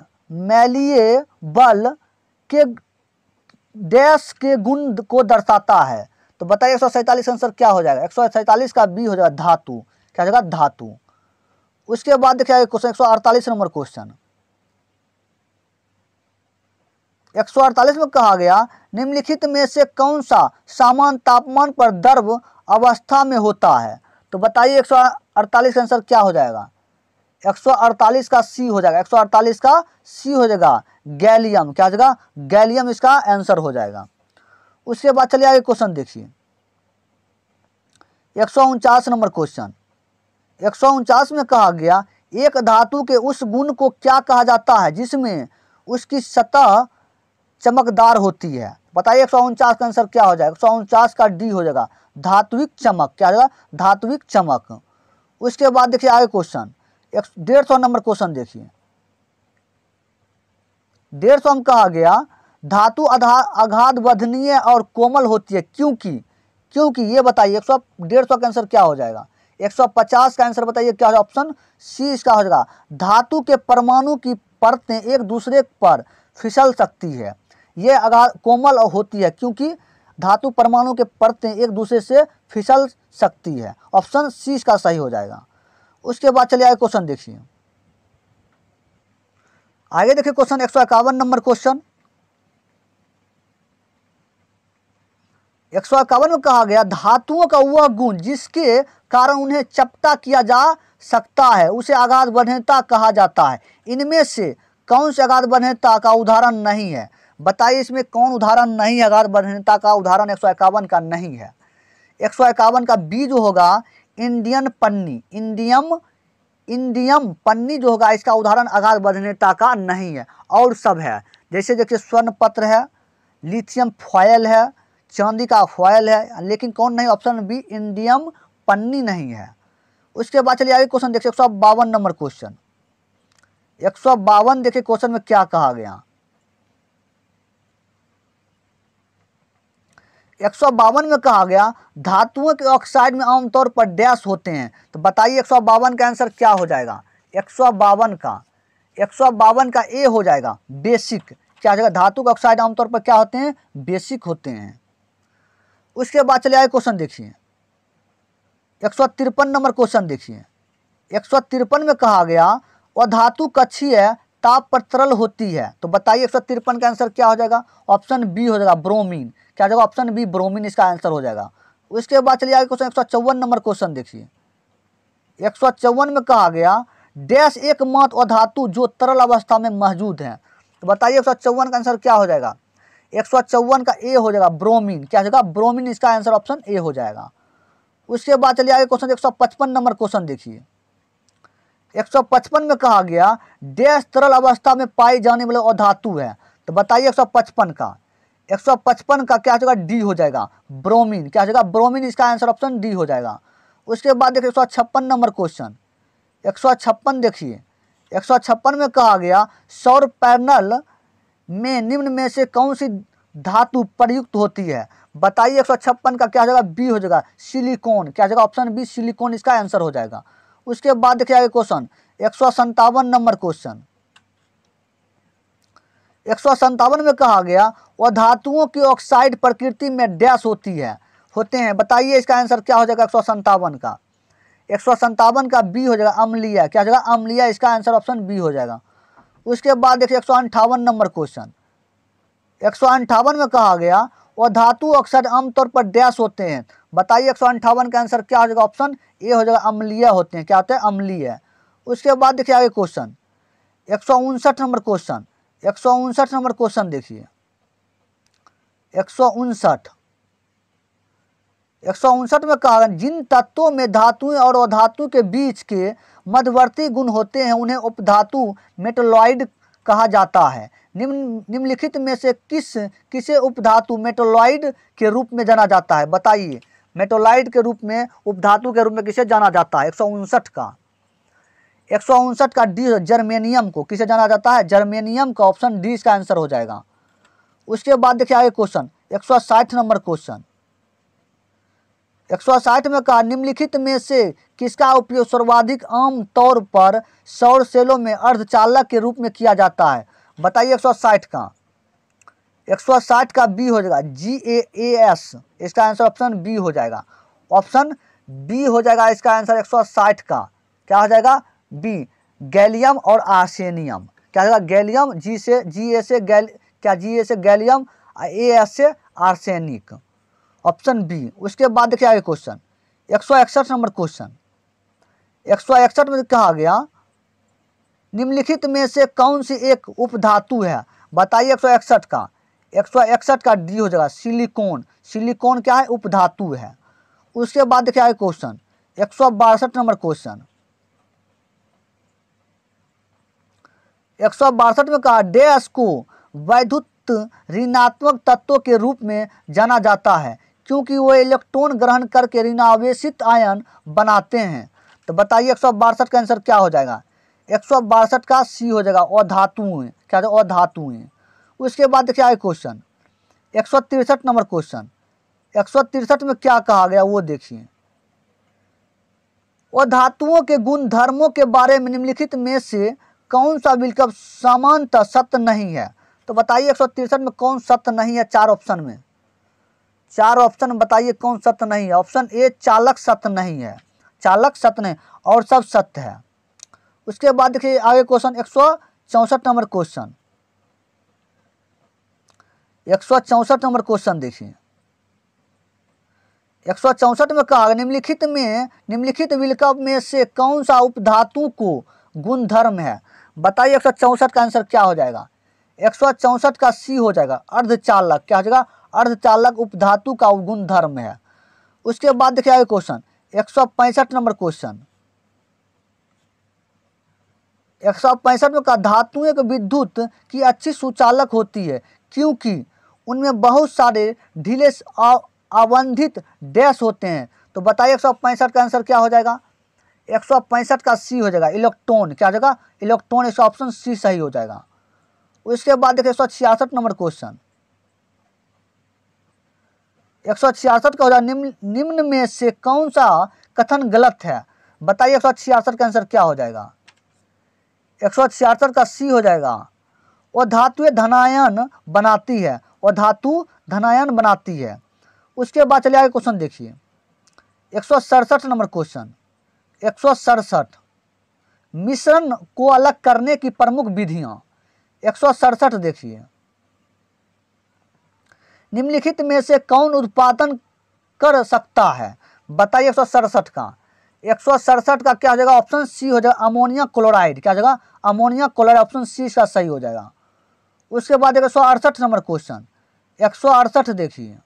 मैलिएबल के डैश के गुण को दर्शाता है तो बताइए एक सौ सैंतालीस आंसर क्या हो जाएगा एक सौ सैंतालीस का बी हो जाएगा धातु क्या जाएगा धातु उसके बाद देखिए एक क्वेश्चन अड़तालीस नंबर क्वेश्चन एक सौ अड़तालीस में कहा गया निम्नलिखित में से कौन सा सामान तापमान पर द्रव अवस्था में होता है तो बताइए एक सौ अड़तालीस आंसर क्या हो जाएगा एक सौ अड़तालीस का सी हो जाएगा एक सौ अड़तालीस का सी हो जाएगा गैलियम क्या हो जाएगा गैलियम इसका आंसर हो जाएगा उसके बाद चलिए आगे क्वेश्चन देखिए एक नंबर क्वेश्चन एक में कहा गया एक धातु के उस गुण को क्या कहा जाता है जिसमें उसकी सतह चमकदार होती है बताइए एक का आंसर क्या हो जाएगा एक का डी हो जाएगा धात्विक चमक क्या हो जाएगा धात्विक चमक उसके बाद देखिए आगे क्वेश्चन एक डेढ़ सौ नंबर क्वेश्चन देखिए डेढ़ सौ में कहा गया धातु अघाध बधनीय और कोमल होती है क्योंकि क्योंकि ये बताइए एक सौ डेढ़ सौ का आंसर क्या हो जाएगा 150 का आंसर बताइए क्या होगा ऑप्शन सी इसका हो जाएगा धातु के परमाणु की परतें एक दूसरे पर फिसल सकती है ये अगर कोमल होती है क्योंकि धातु परमाणु के परतें एक दूसरे से फिसल सकती है ऑप्शन सी इसका सही हो जाएगा उसके बाद चलिए आए क्वेश्चन देखिए आगे देखिए क्वेश्चन एक नंबर क्वेश्चन एक सौ इक्यावन में कहा गया धातुओं का वह गुण जिसके कारण उन्हें चपटा किया जा सकता है उसे आघात बढ़ता कहा जाता है इनमें से कौन से आघात बढ़ता का उदाहरण नहीं है बताइए इसमें कौन उदाहरण नहीं है आघात बढ़ता का उदाहरण एक सौ इक्यावन का नहीं है एक सौ इक्यावन का बी जो होगा इंडियन पन्नी इंडियम इंडियम पन्नी जो होगा इसका उदाहरण आघात बढ़ता का नहीं है और सब है जैसे देखिए स्वर्ण पत्र है लिथियम फॉयल है चांदी का फॉयल है लेकिन कौन नहीं ऑप्शन बी इंडियम पन्नी नहीं है उसके बाद चलिए आगे क्वेश्चन देखिए एक नंबर क्वेश्चन एक देखिए क्वेश्चन में क्या कहा गया एक में कहा गया धातुओं के ऑक्साइड में आमतौर पर डैश होते हैं तो बताइए एक का आंसर क्या हो जाएगा एक का एक का ए हो जाएगा बेसिक क्या हो जाएगा धातु के ऑक्साइड आमतौर पर क्या होते हैं बेसिक होते हैं उसके बाद चले आए क्वेश्चन देखिए एक सौ तिरपन नंबर क्वेश्चन देखिए एक सौ तिरपन में कहा गया वह धातु कक्षीय ताप पर तरल होती है तो बताइए एक सौ तिरपन का आंसर क्या हो जाएगा ऑप्शन बी हो जाएगा ब्रोमीन क्या जाएगा ऑप्शन बी ब्रोमीन इसका आंसर हो जाएगा उसके बाद चलिए आगे क्वेश्चन एक सौ चौवन नंबर क्वेश्चन देखिए एक सौ चौवन में कहा गया डैश एक मात्र धातु जो तरल अवस्था में मौजूद है तो बताइए एक सौ चौवन का आंसर क्या हो जाएगा एक का ए हो जाएगा ब्रोमीन क्या हो जाएगा ब्रोमीन इसका आंसर ऑप्शन ए हो जाएगा उसके बाद चलिए आगे क्वेश्चन एक नंबर क्वेश्चन देखिए 155 में कहा गया डैश तरल अवस्था में पाई जाने वाले अधातु है तो बताइए 155 का 155 का क्या हो जाएगा डी हो जाएगा ब्रोमीन क्या हो जाएगा ब्रोमीन इसका आंसर ऑप्शन डी हो जाएगा उसके बाद देखिए एक नंबर क्वेश्चन एक देखिए एक में कहा गया सौर पैनल में निम्न में से कौन सी धातु प्रयुक्त होती है बताइए एक सौ छप्पन का क्या हो जाएगा बी हो जाएगा सिलिकॉन क्या जाएगा ऑप्शन बी सिलिकॉन इसका आंसर हो जाएगा उसके बाद देखिए आगे क्वेश्चन एक सौ संतावन नंबर क्वेश्चन एक सौ संतावन में कहा गया वह धातुओं की ऑक्साइड प्रकृति में डैश होती है होते हैं बताइए इसका आंसर क्या हो जाएगा एक सौ संतावन का एक सौ संतावन का बी हो जाएगा अम्लिया क्या हो जाएगा अम्लिया इसका आंसर ऑप्शन बी हो जाएगा उसके बाद देखिए एक नंबर क्वेश्चन एक में कहा गया और धातु अक्षर आमतौर पर डैश होते हैं बताइए एक का आंसर क्या हो जाएगा ऑप्शन ए हो जाएगा अम्लीय होते हैं क्या होते हैं अम्लीय है। उसके बाद देखिए आगे क्वेश्चन एक नंबर क्वेश्चन एक नंबर क्वेश्चन देखिए एक एक में कहा जिन तत्वों में धातुएं और अधातु के बीच के मध्यवर्ती गुण होते हैं उन्हें उपधातु मेटोलॉइड कहा जाता है निम्न निम्नलिखित में से किस किसे उपधातु मेटोलॉइड के रूप में जाना जाता है बताइए मेटोलाइड के रूप में उपधातु के रूप में किसे जाना जाता है एक का एक का डी जर्मेनियम को किसे जाना जाता है जर्मेनियम का ऑप्शन डी इसका आंसर हो जाएगा उसके बाद देखिए आगे क्वेश्चन एक नंबर क्वेश्चन एक में कहा निम्नलिखित में से किसका उपयोग सर्वाधिक आम तौर पर सौर सेलों में अर्धचालक के रूप में किया जाता है बताइए 160 का 160 का बी हो जाएगा जी ए एस इसका आंसर ऑप्शन बी हो जाएगा ऑप्शन बी हो जाएगा इसका आंसर 160 का क्या हो जाएगा बी गैलियम और आर्सेनियम क्या हो जाएगा गैलियम जी से जी ए से गैल क्या जी ए से गैलियम ए एस से आर्सेनिक ऑप्शन बी उसके बाद देखिए आगे क्वेश्चन एक नंबर क्वेश्चन एक में कहा गया निम्नलिखित में से कौन सी एक उपधातु है बताइए एक का एक का डी हो जाएगा सिलिकॉन सिलिकॉन क्या है उपधातु है उसके बाद देखिए आगे क्वेश्चन एक नंबर क्वेश्चन एक में कहा डेस को वैद्युत ऋणात्मक तत्वों के रूप में जाना जाता है क्योंकि वो इलेक्ट्रॉन ग्रहण करके ऋणावेशित आयन बनाते हैं तो बताइए एक का आंसर क्या हो जाएगा एक का सी हो जाएगा अधातुएँ क्या अधातुएँ उसके बाद देखिए आए क्वेश्चन एक नंबर क्वेश्चन एक में क्या कहा गया वो देखिए और धातुओं के गुण धर्मों के बारे में निम्नलिखित में से कौन सा विकल्प समानता सत्य नहीं है तो बताइए एक में कौन सत्य नहीं है चार ऑप्शन में चार ऑप्शन बताइए कौन सत्य नहीं है ऑप्शन ए चालक सत्य नहीं है चालक सत्य नहीं और सब सत्य है उसके बाद देखिए आगे क्वेश्चन एक सौ नंबर क्वेश्चन एक नंबर क्वेश्चन देखिए एक सौ में कहा निम्नलिखित में निम्नलिखित विकल्प में से कौन सा उपधातु को गुणधर्म है बताइए एक सौ चौसठ का आंसर क्या हो जाएगा एक सौ चौसठ का सी हो जाएगा अर्धचालक क्या हो जाएगा अर्धचालक उपधातु का धर्म है उसके बाद देखिए आगे क्वेश्चन एक नंबर क्वेश्चन एक सौ पैंसठ में का धातु एक विद्युत की अच्छी सुचालक होती है क्योंकि उनमें बहुत सारे ढीले आवंधित डैश होते हैं तो बताइए एक सौ पैंसठ का आंसर क्या हो जाएगा एक सौ पैंसठ का सी हो जाएगा इलेक्ट्रॉन क्या हो जाएगा इलेक्ट्रॉन इसका ऑप्शन सी सही हो जाएगा उसके बाद देखिए एक सौ छियासठ नंबर क्वेश्चन एक सौ छियासठ का हो जाए निम्न निम्न में से कौन सा कथन गलत है बताइए एक सौ छियासठ का आंसर क्या हो जाएगा एक सौ छियासठ का सी हो जाएगा और धातु धनायन बनाती है और धातु धनायन बनाती है उसके बाद चले आगे क्वेश्चन देखिए एक सौ सड़सठ नंबर क्वेश्चन एक सौ सड़सठ मिश्रण को अलग करने की प्रमुख विधियाँ एक सौ सड़सठ देखिए निम्नलिखित में से कौन उत्पादन कर सकता है बताइए एक का एक का क्या हो जाएगा ऑप्शन सी हो जाएगा अमोनिया क्लोराइड क्या हो जाएगा अमोनिया क्लोराइड ऑप्शन सी इसका सही हो जाएगा उसके बाद एक नंबर क्वेश्चन एक देखिए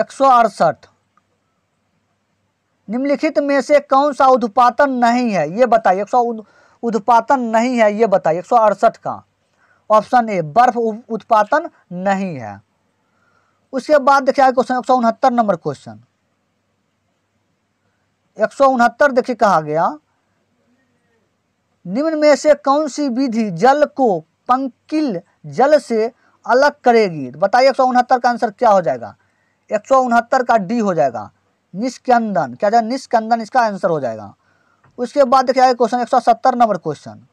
एक निम्नलिखित में से कौन सा उत्पादन नहीं है ये बताइए एक उत्पादन नहीं है ये बताइए एक का ऑप्शन ए बर्फ उत्पादन नहीं है उसके बाद देखिए क्वेश्चन एक सौ उनहत्तर नंबर क्वेश्चन एक सौ उनहत्तर देखिए कहा गया निम्न में से कौन सी विधि जल को पंकिल जल से अलग करेगी तो बताइए एक सौ उनहत्तर का आंसर क्या हो जाएगा एक सौ उनहत्तर का डी हो जाएगा निष्कंदन क्या जाए निष्कंदन इसका आंसर हो जाएगा उसके बाद देखिए क्वेश्चन एक सौ सत्तर नंबर क्वेश्चन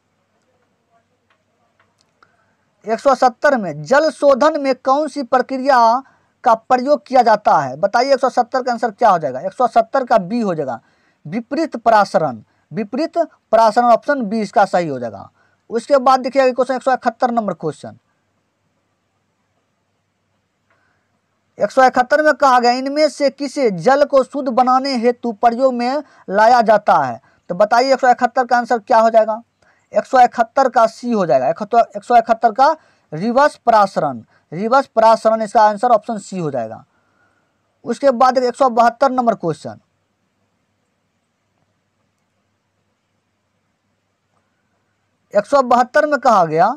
170 में जल शोधन में कौन सी प्रक्रिया का प्रयोग किया जाता है बताइए 170 का आंसर क्या हो जाएगा 170 का बी हो जाएगा विपरीत परासरण विपरीत परासरण ऑप्शन बी इसका सही हो जाएगा उसके बाद देखिएगा क्वेश्चन एक नंबर क्वेश्चन एक सौ इकहत्तर में कहा गया इनमें से किसे जल को शुद्ध बनाने हेतु प्रयोग में लाया जाता है तो बताइए एक सौ इकहत्तर का आंसर क्या हो जाएगा एक का सी हो जाएगा एक सौ का रिवर्स परासरण रिवर्स परासरण इसका आंसर ऑप्शन सी हो जाएगा उसके बाद एक सौ बहत्तर नंबर क्वेश्चन एक सौ बहत्तर में कहा गया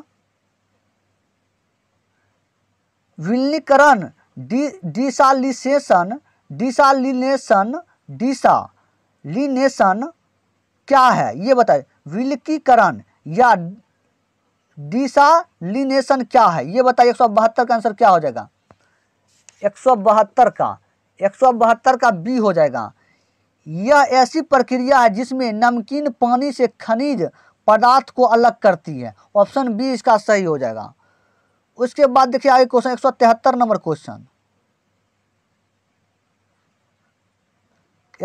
विलीकरण डी डिसालिसेशन डिसालिनेशन डिसालिनेशन क्या है ये बताए विलकीकरण या डिसालिनेशन क्या है ये बताइए एक का आंसर क्या हो जाएगा एक का एक का बी हो जाएगा यह ऐसी प्रक्रिया है जिसमें नमकीन पानी से खनिज पदार्थ को अलग करती है ऑप्शन बी इसका सही हो जाएगा उसके बाद देखिए आगे क्वेश्चन एक नंबर क्वेश्चन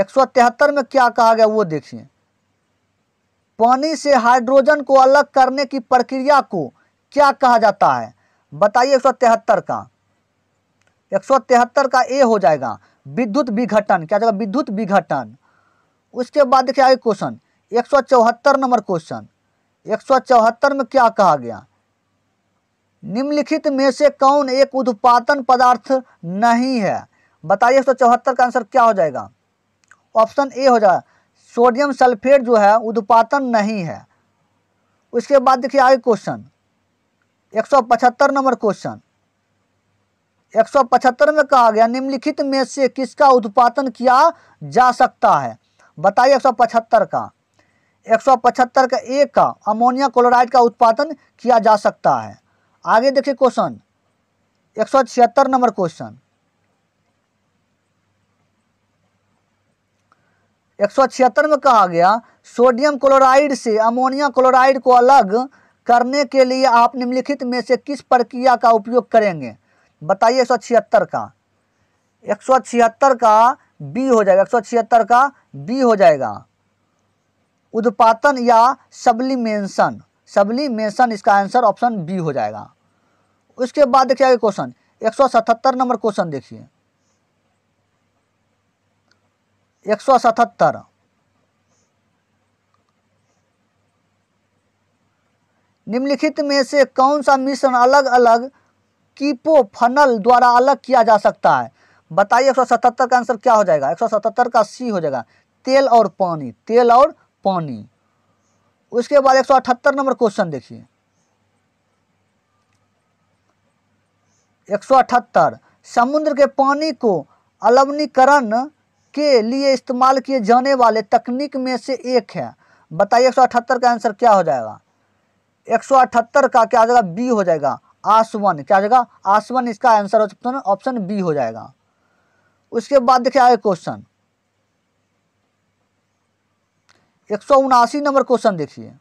एक में क्या कहा गया वो देखिए पानी से हाइड्रोजन को अलग करने की प्रक्रिया को क्या कहा जाता है बताइए एक का एक का ए हो जाएगा विद्युत विघटन क्या जाएगा विद्युत विघटन उसके बाद देखिए आगे क्वेश्चन एक नंबर क्वेश्चन एक में क्या कहा गया निम्नलिखित में से कौन एक उत्पादन पदार्थ नहीं है बताइए एक का आंसर क्या हो जाएगा ऑप्शन ए हो जाएगा सोडियम सल्फेट जो है उत्पादन नहीं है उसके बाद देखिए आगे क्वेश्चन 175 नंबर क्वेश्चन 175 में कहा गया निम्नलिखित में से किसका उत्पादन किया जा सकता है बताइए 175 का 175 का एक का अमोनिया क्लोराइड का उत्पादन किया जा सकता है आगे देखिए क्वेश्चन एक नंबर क्वेश्चन एक में कहा गया सोडियम क्लोराइड से अमोनिया क्लोराइड को अलग करने के लिए आप निम्नलिखित में से किस प्रक्रिया का उपयोग करेंगे बताइए एक का एक का बी हो जाएगा एक का बी हो जाएगा उत्पादन या सबलिमेंशन सबलिमेंशन इसका आंसर ऑप्शन बी हो जाएगा उसके बाद देखिए एक क्वेश्चन सतहत्तर नंबर क्वेश्चन देखिए एक सौ सतहत्तर निम्नलिखित में से कौन सा मिश्रण अलग अलग कीपो फनल द्वारा अलग किया जा सकता है बताइए एक सौ सतहत्तर का आंसर क्या हो जाएगा एक सौ सतहत्तर का सी हो जाएगा तेल और पानी तेल और पानी उसके बाद एक सौ अठहत्तर नंबर क्वेश्चन देखिए एक सौ अठहत्तर समुद्र के पानी को अलवनीकरण के लिए इस्तेमाल किए जाने वाले तकनीक में से एक है बताइए एक का आंसर क्या हो जाएगा एक का क्या हो जाएगा बी हो जाएगा आसवन क्या हो जाएगा आसवन इसका आंसर ऑप्शन ऑप्शन बी हो जाएगा उसके बाद देखिए आगे क्वेश्चन एक नंबर क्वेश्चन देखिए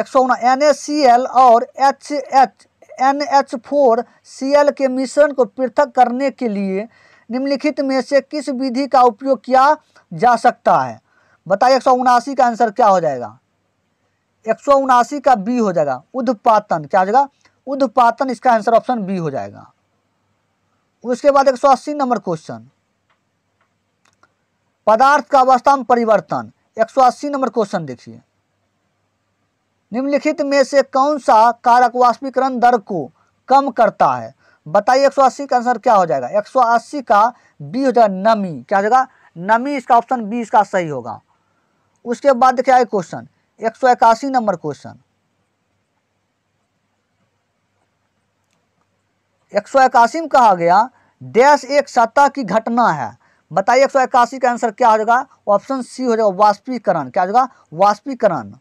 एक सौ एन एस सी एल और H H N H four C L के मिश्रण को पृथक करने के लिए निम्नलिखित में से किस विधि का उपयोग किया जा सकता है बताइए एक का आंसर क्या हो जाएगा एक का बी हो जाएगा उद्पातन क्या हो जाएगा उद्पातन इसका आंसर ऑप्शन बी हो जाएगा उसके बाद अस्सी नंबर क्वेश्चन पदार्थ का अवस्था में परिवर्तन अस्सी नंबर क्वेश्चन देखिए निम्नलिखित में से कौन सा कारक वाष्पीकरण दर को कम करता है बताइए 180 का आंसर क्या हो जाएगा 180 का बी हो जाएगा नमी क्या हो जाएगा नमी इसका ऑप्शन बी इसका सही होगा उसके बाद देखिए है क्वेश्चन एक नंबर क्वेश्चन एक सौ इक्यासी में कहा गया डैश एक सत्ता की घटना है बताइए एक सौ इक्यासी का आंसर क्या हो जाएगा ऑप्शन सी हो जाएगा वाष्पीकरण क्या हो जाएगा वाष्पीकरण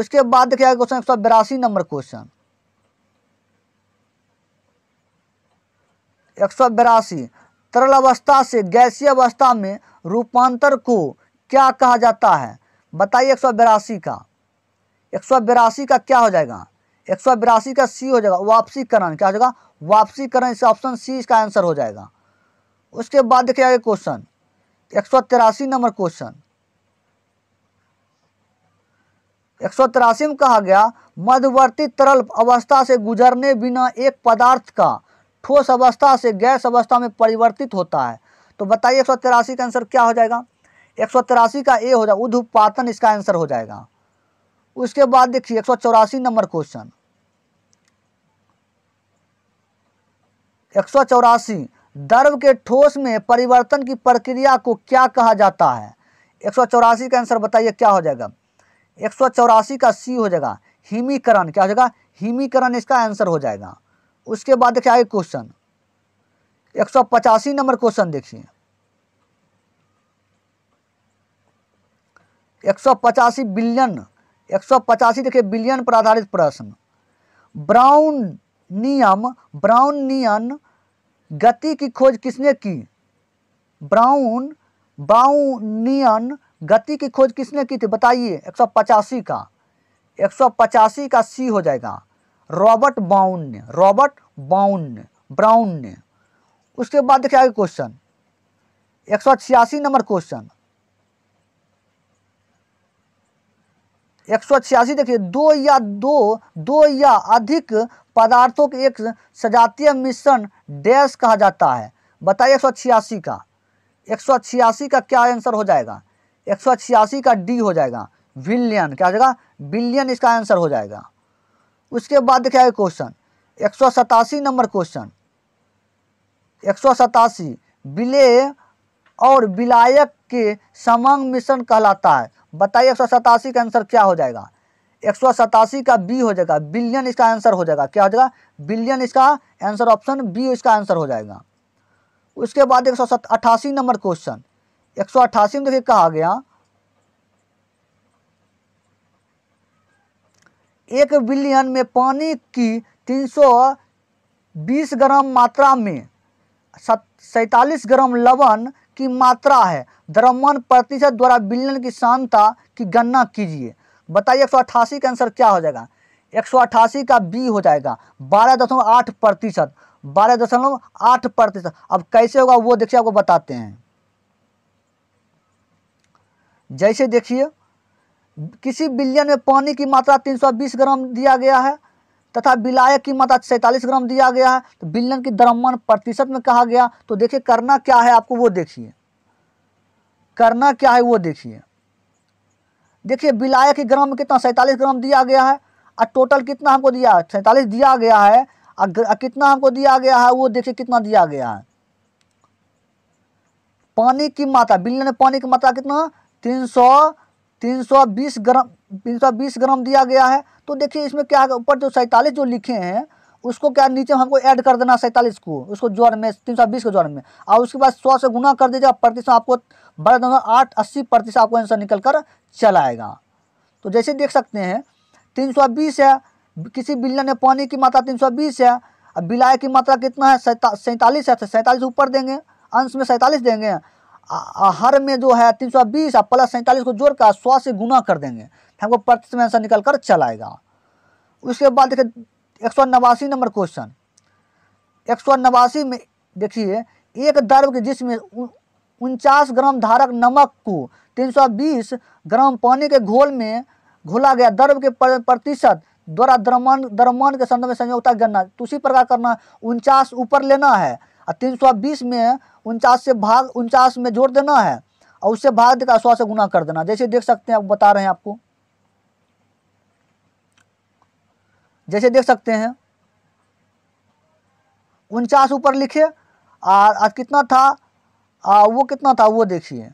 उसके बाद देखिएगा क्वेश्चन एक सौ बिरासी नंबर क्वेश्चन एक सौ बिरासी तरल अवस्था से गैसीय अवस्था में रूपांतर को क्या कहा जाता है बताइए एक सौ बिरासी का एक सौ बिरासी का क्या हो जाएगा एक सौ बिरासी का सी हो जाएगा वापसीकरण क्या हो जाएगा वापसीकरण इसका ऑप्शन सी इसका आंसर हो जाएगा उसके बाद देखिए आगे क्वेश्चन एक सौ तिरासी नंबर क्वेश्चन एक में कहा गया मध्यवर्ती तरल अवस्था से गुजरने बिना एक पदार्थ का ठोस अवस्था से गैस अवस्था में परिवर्तित होता है तो बताइए एक का आंसर क्या हो जाएगा एक का ए हो जाएगा उधुपातन इसका आंसर हो जाएगा उसके बाद देखिए एक नंबर क्वेश्चन एक द्रव के ठोस में परिवर्तन की प्रक्रिया को क्या कहा जाता है एक का आंसर बताइए क्या हो जाएगा एक सौ चौरासी का सी हो जाएगा हिमीकरण क्या हो जाएगा हिमीकरण इसका आंसर हो जाएगा उसके बाद देखिए आगे क्वेश्चन एक सौ पचासी नंबर क्वेश्चन देखिए एक सौ पचासी बिलियन एक सौ पचासी देखिए बिलियन पर आधारित प्रश्न ब्राउन नियम ब्राउन नियन गति की खोज किसने की ब्राउन बाउनियन गति की खोज किसने की थी बताइए एक का एक का सी हो जाएगा रॉबर्ट बाउन ने रॉबर्ट बाउन ने ब्राउन ने उसके बाद देखिए आगे क्वेश्चन एक नंबर क्वेश्चन एक सौ छियासी देखिए दो या दो दो या अधिक पदार्थों के एक सजातीय मिश्रण डैश कहा जाता है बताइए एक सौ छियासी का एक सौ छियासी का क्या आंसर हो जाएगा एक का डी हो जाएगा विलियन क्या हो जाएगा बिलियन इसका आंसर हो जाएगा उसके बाद देखा आगे क्वेश्चन एक नंबर क्वेश्चन एक बिले और विलायक के समांग मिश्रण कहलाता है बताइए एक का आंसर क्या हो जाएगा एक का बी हो जाएगा बिलियन इसका आंसर हो जाएगा क्या हो जाएगा बिलियन इसका आंसर ऑप्शन बी इसका आंसर हो जाएगा उसके बाद एक नंबर क्वेश्चन एक सौ अट्ठासी में देखिए कहा गया एक बिलियन में पानी की 320 ग्राम मात्रा में सैतालीस ग्राम लवण की मात्रा है द्रव्यमान प्रतिशत द्वारा बिलियन की शांता की गणना कीजिए बताइए एक सौ अट्ठासी का आंसर क्या हो जाएगा एक सौ अट्ठासी का बी हो जाएगा बारह दशमलव आठ प्रतिशत बारह दशमलव आठ प्रतिशत अब कैसे होगा वो देखिए आपको बताते हैं जैसे देखिए किसी बिलियन में पानी की मात्रा 320 ग्राम दिया गया है तथा विलायक की मात्रा सैंतालीस ग्राम दिया गया है तो बिलियन की द्रमण प्रतिशत में कहा गया तो देखिए करना क्या है आपको वो देखिए करना क्या है वो देखिए देखिए विलायक की ग्राम में कितना सैंतालीस ग्राम दिया गया है और टोटल कितना हमको दिया है सैंतालीस दिया गया है और कितना हमको दिया गया है वो देखिए कितना दिया गया है पानी की मात्रा बिलियन में पानी की मात्रा कितना तीन सौ तीन सौ बीस ग्राम तीन सौ बीस ग्राम दिया गया है तो देखिए इसमें क्या ऊपर जो सैंतालीस जो लिखे हैं उसको क्या नीचे हमको ऐड कर देना सैंतालीस को उसको जोड़ में तीन सौ बीस के जोड़ में और उसके बाद सौ से गुना कर दीजिए प्रतिशत आपको बारह दशमलव आठ अस्सी प्रतिशत आपको आंसर निकल कर चला आएगा तो जैसे देख सकते हैं तीन सौ बीस है किसी बिल्ला ने पानी की मात्रा तीन सौ बीस है अब की मात्रा कितना है सैंतालीस है तो सैंतालीस ऊपर देंगे अंश में सैंतालीस देंगे हर में जो है तीन सौ बीस और प्लस सैंतालीस को जोड़कर सौ से गुना कर देंगे तो हमको प्रतिशत में आंसर निकल कर चलाएगा उसके बाद देखिए एक सौ नवासी नंबर क्वेश्चन एक सौ नवासी में देखिए एक दर्व के जिसमें उनचास ग्राम धारक नमक को 320 ग्राम पानी के घोल में घोला गया दर्व के प्रतिशत द्वारा द्रमान द्रमान के संदर्भ में संयोगता गणना तो उसी प्रकार करना उनचास ऊपर लेना है और तीन सौ बीस में उनचास से भाग उनचास में जोड़ देना है और उससे भाग देकर सौ से गुना कर देना जैसे देख सकते हैं आप बता रहे हैं आपको जैसे देख सकते हैं उनचास ऊपर लिखे और कितना था आ, वो कितना था वो देखिए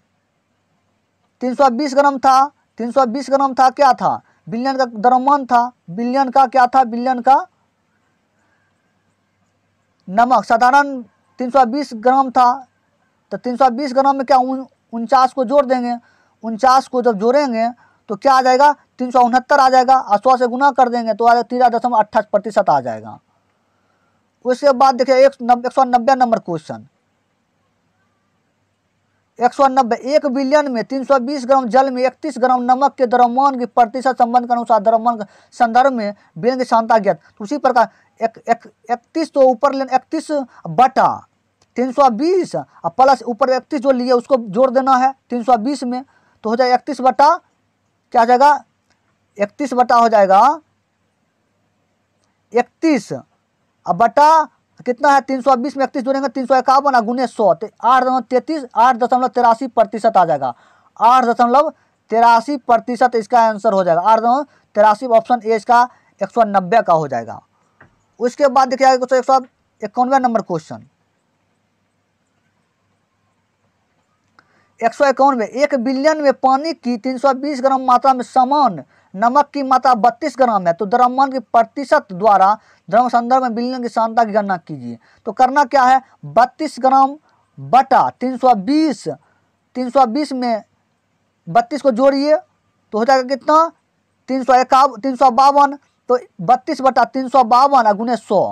320 ग्राम था 320 ग्राम था क्या था बिलियन का द्रव्यमान था बिलियन का क्या था बिलियन का नमक साधारण 320 ग्राम था तो 320 ग्राम में क्या उनचास को जोड़ देंगे उनचास को जब जोड़ेंगे तो क्या आ जाएगा तीन सौ उनहत्तर आ जाएगा और सौ से गुना कर देंगे तो आ जाएगा तेरह दशमलव अट्ठाईस प्रतिशत आ जाएगा उसके बाद देखिए एक सौ नब्बे नंबर क्वेश्चन एक सौ नब्बे एक बिलियन में तीन सौ बीस ग्राम जल में इकतीस ग्राम नमक के द्रव्यमान के प्रतिशत संबंध के अनुसार द्रव्यमान संदर्भ में बिलियन की क्षमता ज्ञात उसी प्रकार एक, एक, इकतीस तो ऊपर लेन इकतीस बटा तीन सौ बीस और प्लस ऊपर इकतीस जो लिए उसको जोड़ देना है तीन सौ बीस में तो हो जाएगा इकतीस बटा क्या आ जाएगा इकतीस बटा हो जाएगा इकतीस अब बटा कितना है तीन सौ बीस में इकतीस जोड़ेंगे तीन सौ इक्यावन गुने सौ तो आठ दशमलव तैतीस आठ दशमलव तिरासी प्रतिशत आ जाएगा आठ दशमलव तिरासी प्रतिशत इसका आंसर हो जाएगा आठ दशमलव तिरासी ऑप्शन ए इसका एक सौ नब्बे का हो जाएगा उसके बाद देखिए एक सौ इक्यानवे नंबर क्वेश्चन एक सौ में एक बिलियन में पानी की 320 ग्राम मात्रा में समान नमक की मात्रा 32 ग्राम है तो द्रव्यमान के प्रतिशत द्वारा द्रव्य संदर्भ में बिलियन की सांद्रता की गणना कीजिए तो करना क्या है 32 ग्राम बटा 320 320 में 32 को जोड़िए तो हो जाएगा कितना तीन सौ तीन सौ बावन तो बत्तीस बटा तीन सौ बावन अगुने सौ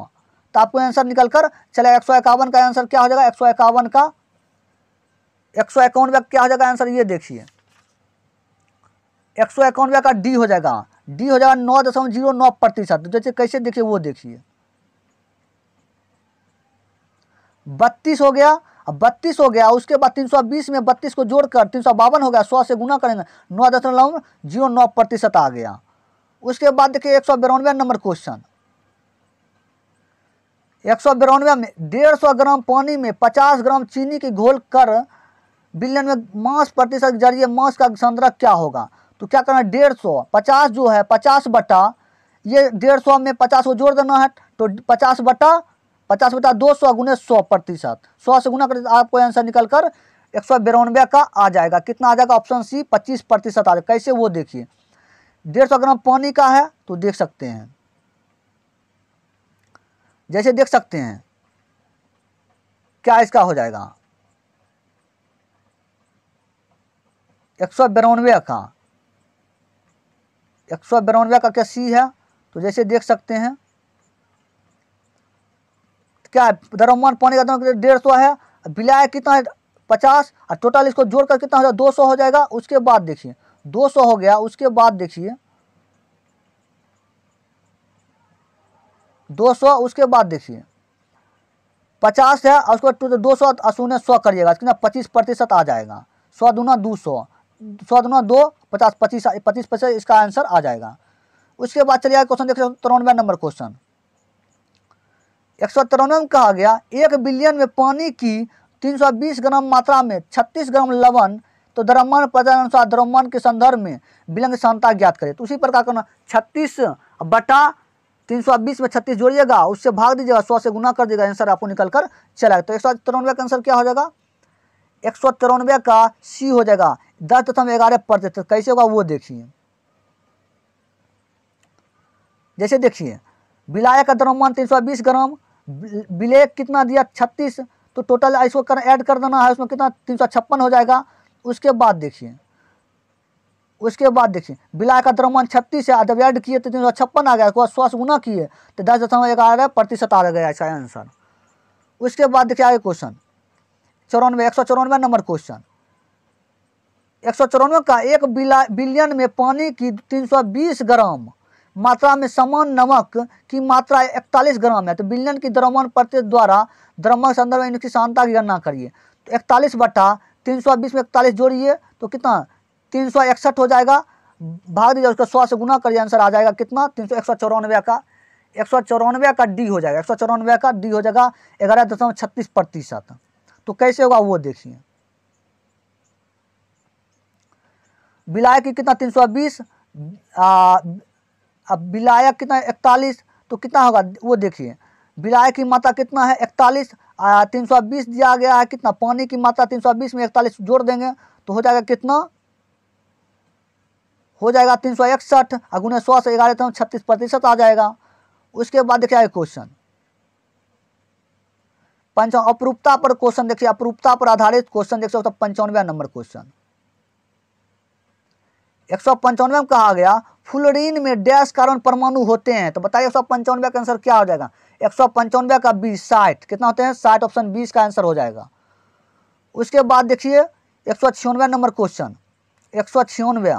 तो आपको आंसर निकल कर चले एक सौ इक्यावन का आंसर क्या हो जाएगा एक सौ इक्यावन का एक सौ इक्यानवे क्या हो जाएगा आंसर ये देखिए एक सौ इक्यानवे का डी हो जाएगा डी हो जाएगा नौ दशमलव जीरो नौ प्रतिशत जैसे तो कैसे देखिए वो देखिए बत्तीस हो गया अब बत्तीस हो गया उसके बाद तीन सौ बीस में बत्तीस को जोड़कर तीन सौ बावन हो गया सौ से गुना करेंगे नौ दशमलव जीरो नौ प्रतिशत आ गया उसके बाद देखिए एक सौ बिरानवे नंबर क्वेश्चन एक सौ बिरानवे में डेढ़ सौ ग्राम पानी में पचास ग्राम चीनी की घोल कर बिलियन में मास प्रतिशत के जरिए मास का संद्रक क्या होगा तो क्या करना है डेढ़ सौ पचास जो है पचास बटा ये डेढ़ सौ में पचास को जोड़ देना है तो पचास बटा पचास बटा दो सौ गुने सौ प्रतिशत सौ से गुना कर आपको आंसर निकल कर एक सौ बिरानवे का आ जाएगा कितना आ जाएगा ऑप्शन सी पच्चीस प्रतिशत आ जाएगा कैसे वो देखिए डेढ़ सौ ग्राम पानी का है तो देख सकते हैं जैसे देख सकते हैं क्या इसका हो जाएगा एक सौ बिरानवे का एक सौ बिरानवे का क्या सी है तो जैसे देख सकते हैं क्या द्रव्यमान पानी का डेढ़ सौ है बिलाय कितना है पचास और टोटल इसको जोड़कर कितना हो जाएगा दो सौ हो जाएगा उसके बाद देखिए दो सौ हो गया उसके बाद देखिए दो सौ उसके बाद देखिए पचास है उसको दो सौ शून्य सौ करिएगा कितना पच्चीस प्रतिशत आ जाएगा सौ दूना दो सौ सौ दुना दो पचास पच्चीस पच्चीस पैसे इसका आंसर आ जाएगा उसके बाद चलिए क्वेश्चन देखिए तिरानवे नंबर क्वेश्चन एक सौ तिरानवे में कहा गया एक बिलियन में पानी की 320 ग्राम मात्रा में 36 ग्राम लवण तो द्रव्यमान प्रजन अनुसार द्रव्यमान के संदर्भ में विलंग क्षमता ज्ञात करें तो उसी प्रकार करना 36 बटा 320 में 36 जोड़िएगा उससे भाग दीजिएगा सौ से गुना कर दीजिएगा आंसर आपको निकल कर चला तो एक सौ तिरानवे का आंसर क्या हो जाएगा एक सौ तिरानवे का सी हो जाएगा दस दशमलव तो ग्यारह प्रतिशत तो कैसे होगा वो देखिए जैसे देखिए बिलाय का द्रव्यमान 320 ग्राम विलेय कितना दिया 36 तो टोटल इसको कर ऐड कर देना है उसमें कितना तीन हो जाएगा उसके बाद देखिए उसके बाद देखिए बिलाय का द्रव्यमान छत्तीस है जब ऐड किए तो तीन सौ छप्पन आ गया उसके स्वास्थ्य गुना किए तो दस दशमलव ग्यारह प्रतिशत आ गया इसका आंसर उसके बाद देखिए आगे क्वेश्चन चौरानवे एक सौ चौरानवे नंबर क्वेश्चन एक सौ चौरानवे का एक बिलियन में पानी की 320 ग्राम मात्रा में समान नमक की मात्रा 41 ग्राम है तो बिलियन की द्रमन प्रत्येक द्वारा द्रमक संदर्भ में इनकी शांता की गणना करिए तो इकतालीस बटा तीन सौ बीस में इकतालीस जोड़िए तो कितना तीन सौ इकसठ हो जाएगा भाग दीजिए उसका सौ से गुना करिए आंसर आ जाएगा कितना तीन सौ एक सौ चौरानवे का एक सौ चौरानवे का डी हो जाएगा एक सौ चौरानवे का डी हो जाएगा ग्यारह दशमलव छत्तीस प्रतिशत तो कैसे होगा वो देखिए विलायक कितना तीन सौ बीस अब विलायक कितना इकतालीस तो कितना होगा वो देखिए विलायक की मात्रा कितना है इकतालीस तीन सौ बीस दिया गया है कितना पानी की मात्रा तीन सौ बीस में इकतालीस जोड़ देंगे तो हो जाएगा कितना हो जाएगा तीन सौ इकसठ अगुने सौ से ग्यारह तो छत्तीस प्रतिशत आ जाएगा उसके बाद देखिए क्वेश्चन पंचा अपरूपता पर क्वेश्चन देखिए अपरूपता पर आधारित क्वेश्चन देख सकते हो पंचानवे नंबर क्वेश्चन एक सौ पंचानवे में कहा गया फुलरीन में डैश कार्बन परमाणु होते हैं तो बताइए एक सौ पंचानवे का आंसर क्या हो जाएगा एक सौ पंचानवे का बी साठ कितना होते हैं साठ ऑप्शन बीस का आंसर हो जाएगा उसके बाद देखिए एक सौ छियानवे नंबर क्वेश्चन एक सौ छियानवे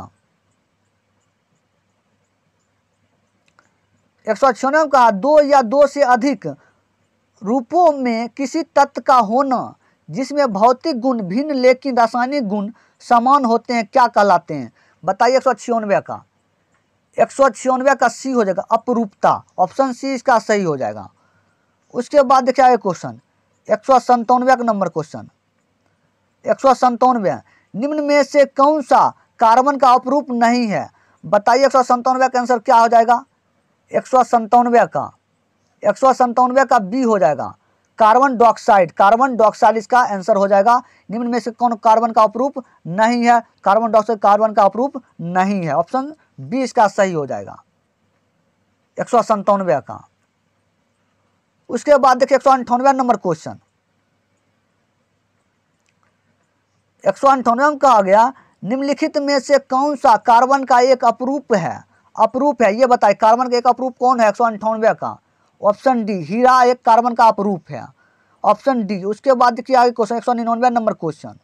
एक सौ छियानवे में कहा दो या दो से अधिक रूपों में किसी तत्व का होना जिसमें भौतिक गुण भिन्न लेकिन रासायनिक गुण समान होते हैं क्या कहलाते हैं बताइए एक सौ छियानवे का एक सौ छियानवे का सी हो जाएगा अपरूपता ऑप्शन सी इसका सही हो जाएगा उसके बाद देखिए आगे क्वेश्चन एक सौ संतानवे का नंबर क्वेश्चन एक सौ संतानवे निम्न में से कौन सा कार्बन का अपरूप नहीं है बताइए एक सौ संतानवे का आंसर क्या हो जाएगा एक सौ संतानवे का एक सौ संतानवे का बी हो जाएगा कार्बन डाइऑक्साइड कार्बन डाइऑक्साइड इसका आंसर हो जाएगा निम्न में से कौन कार्बन का अपरूप नहीं है कार्बन डाइऑक्साइड कार्बन का अपरूप नहीं है ऑप्शन बी इसका सही हो जाएगा एक सौ संतानवे का उसके बाद देखिए एक सौ अंठानवे नंबर क्वेश्चन एक सौ अंठानवे में कहा गया निम्नलिखित में से कौन सा कार्बन का एक अपरूप है अपरूप है ये बताए कार्बन का एक अपरूप कौन है एक सौ अंठानवे का ऑप्शन डी हीरा एक कार्बन का अपरूप है ऑप्शन डी उसके बाद देखिए आगे क्वेश्चन एक सौ निन्यानवे नंबर क्वेश्चन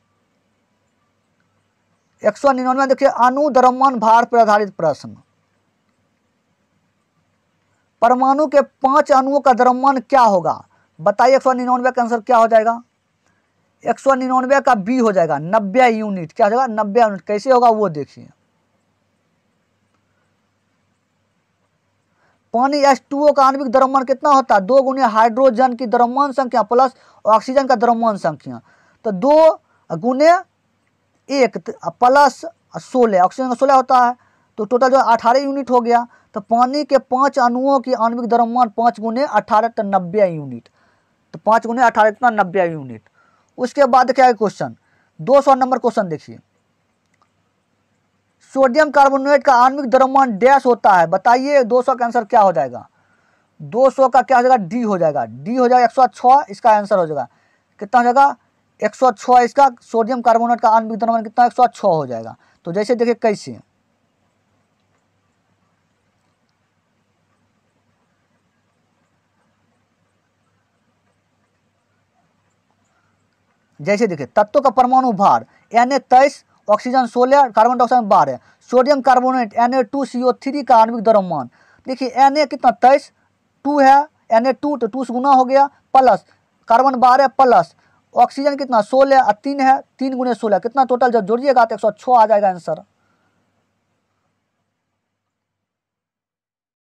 एक सौ निन्यानवे देखिए अनुद्रमण भार पर आधारित प्रश्न परमाणु के पांच अणुओं का द्रव्यमान क्या होगा बताइए एक सौ निन्यानवे का आंसर क्या हो जाएगा एक सौ निन्यानवे का बी हो जाएगा नब्बे यूनिट क्या हो जाएगा नब्बे यूनिट कैसे होगा वो देखिए पानी एस टू ओ का आणविक द्रव्यमान कितना होता है दो गुने हाइड्रोजन की द्रव्यमान संख्या प्लस ऑक्सीजन का द्रव्यमान संख्या तो दो गुने एक तो प्लस सोलह ऑक्सीजन का सोलह होता है तो टोटल जो अठारह यूनिट हो गया तो पानी के पांच अणुओं की आणविक द्रव्यमान पाँच गुने अठारह तो नब्बे यूनिट तो पाँच गुने अठारह इतना नब्बे यूनिट उसके बाद क्या है क्वेश्चन दो सौ नंबर क्वेश्चन देखिए सोडियम कार्बोनेट का आणविक द्रव्यमान डैश होता है बताइए 200 का आंसर क्या हो जाएगा 200 का क्या हो जाएगा डी हो जाएगा डी हो जाएगा 106 इसका आंसर हो जाएगा कितना हो जाएगा 106 इसका सोडियम कार्बोनेट का आणविक द्रव्यमान कितना 106 हो जाएगा तो जैसे देखिए कैसे जैसे देखिए तत्व का परमाणु भार यानी तेईस ऑक्सीजन सोलह और कार्बन डाइऑक्साइड बारह sodium carbonate N A two C O three का आणविक द्रव्यमान देखिए एन ए कितना तेईस टू है एन ए टू तो टू से गुना हो गया प्लस कार्बन बारह प्लस ऑक्सीजन कितना सोलह तीन है तीन गुने सोलह कितना टोटल जब जोड़िएगा तो एक सौ छः आ जाएगा आंसर